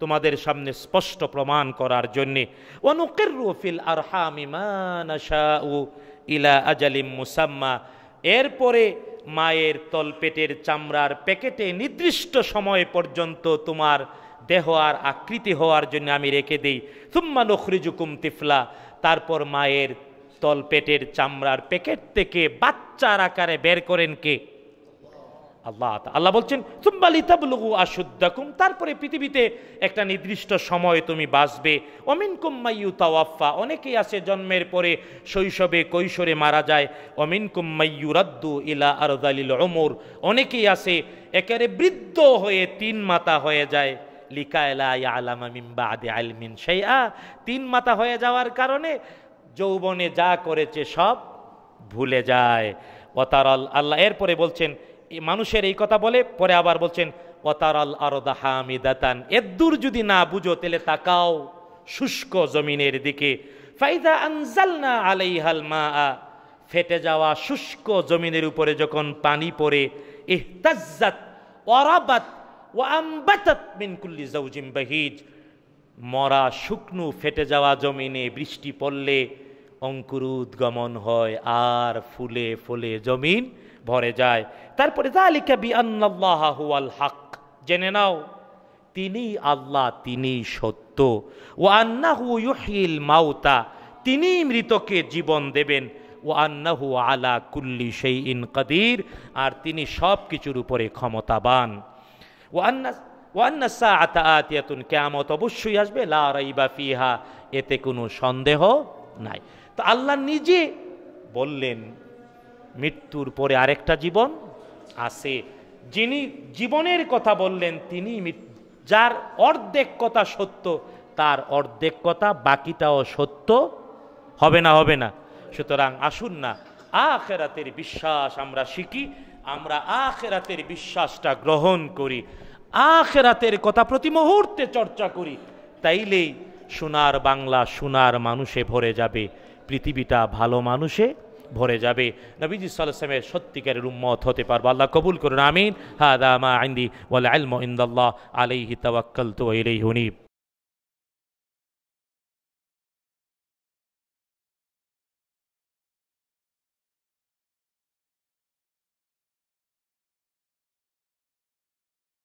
তোমাদের সামনে স্পষ্ট প্রমাণ করার জন্যে অনুকের ইলা আজালিম মুসাম্মা এরপরে মায়ের তলপেটের চামড়ার প্যাকেটে নির্দিষ্ট সময় পর্যন্ত তোমার দেহ আর আকৃতি হওয়ার জন্য আমি রেখে দিই সুম্মা নখরিজুকুম তিফলা তারপর মায়ের তলপেটের চামড়ার প্যাকেট থেকে বাচ্চার আকারে বের করেন কে আল্লাহ আল্লাহ বলছেন তুম্বালি তাবলুগু আশুদ্দাকুম তারপরে পৃথিবীতে একটা নির্দিষ্ট সময় তুমি বাঁচবে অমিন কুম্মাইউ তাওয়াফা অনেকেই আছে জন্মের পরে শৈশবে কৈশোরে মারা যায় অমিন কুম্মাইউ রাদ্দু ইলা আরদালিল ওমর অনেকেই আছে একেবারে বৃদ্ধ হয়ে তিন মাতা হয়ে যায় লিকায়লা আলামা মিম্বা আদে আলমিন সেই আ তিন মাতা হয়ে যাওয়ার কারণে যৌবনে যা করেছে সব ভুলে যায় অতারল আল্লাহ এরপরে বলছেন মানুষের এই কথা বলে পরে আবার বলছেন অতারাল আরদা হামিদাতান এদ্দুর যদি না বুঝো তাহলে তাকাও শুষ্ক জমিনের দিকে ফাইদা না আলাইহাল মা ফেটে যাওয়া শুষ্ক জমিনের উপরে যখন পানি পড়ে ইহতাজ্জাত ওয়ারাবাত ওয়াম্বাতাত মিন কুল্লি জাউজিম বাহিজ মরা শুকনো ফেটে যাওয়া জমিনে বৃষ্টি পড়লে উদ্গমন হয় আর ফুলে ফুলে জমিন ভরে যায় তারপরে জালিকা বি আন্নাল্লাহ হুয়াল হাক জেনে নাও তিনি আল্লাহ তিনি সত্য ও আন্নাহু মাউতা তিনি মৃতকে জীবন দেবেন ও আন্নাহু আলা কুল্লি সেই ইন কদির আর তিনি সব কিছুর উপরে ক্ষমতাবান ও আন্না ওয়ান্না সা আতা আতিয়াতুন কেয়ামত অবশ্যই আসবে লা রাইবা ফিহা এতে কোনো সন্দেহ নাই তো আল্লাহ নিজে বললেন মৃত্যুর পরে আরেকটা জীবন আছে যিনি জীবনের কথা বললেন তিনি যার অর্ধেক কথা সত্য তার অর্ধেক কথা বাকিটাও সত্য হবে না হবে না সুতরাং আসুন না আখেরাতের বিশ্বাস আমরা শিখি আমরা আখেরাতের বিশ্বাসটা গ্রহণ করি আখেরাতের কথা প্রতি মুহূর্তে চর্চা করি তাইলেই সোনার বাংলা সোনার মানুষে ভরে যাবে পৃথিবীটা ভালো মানুষে ভরে যাবে নবীজি সাল্লামের সত্যিকারের উম্মত হতে পারবো আল্লাহ কবুল করুন আমিন হা দা মা আইন্দি ওয়াল আলম ইন্দাল্লাহ আলাইহি তাওয়াক্কালতু ইলাইহি হুনিব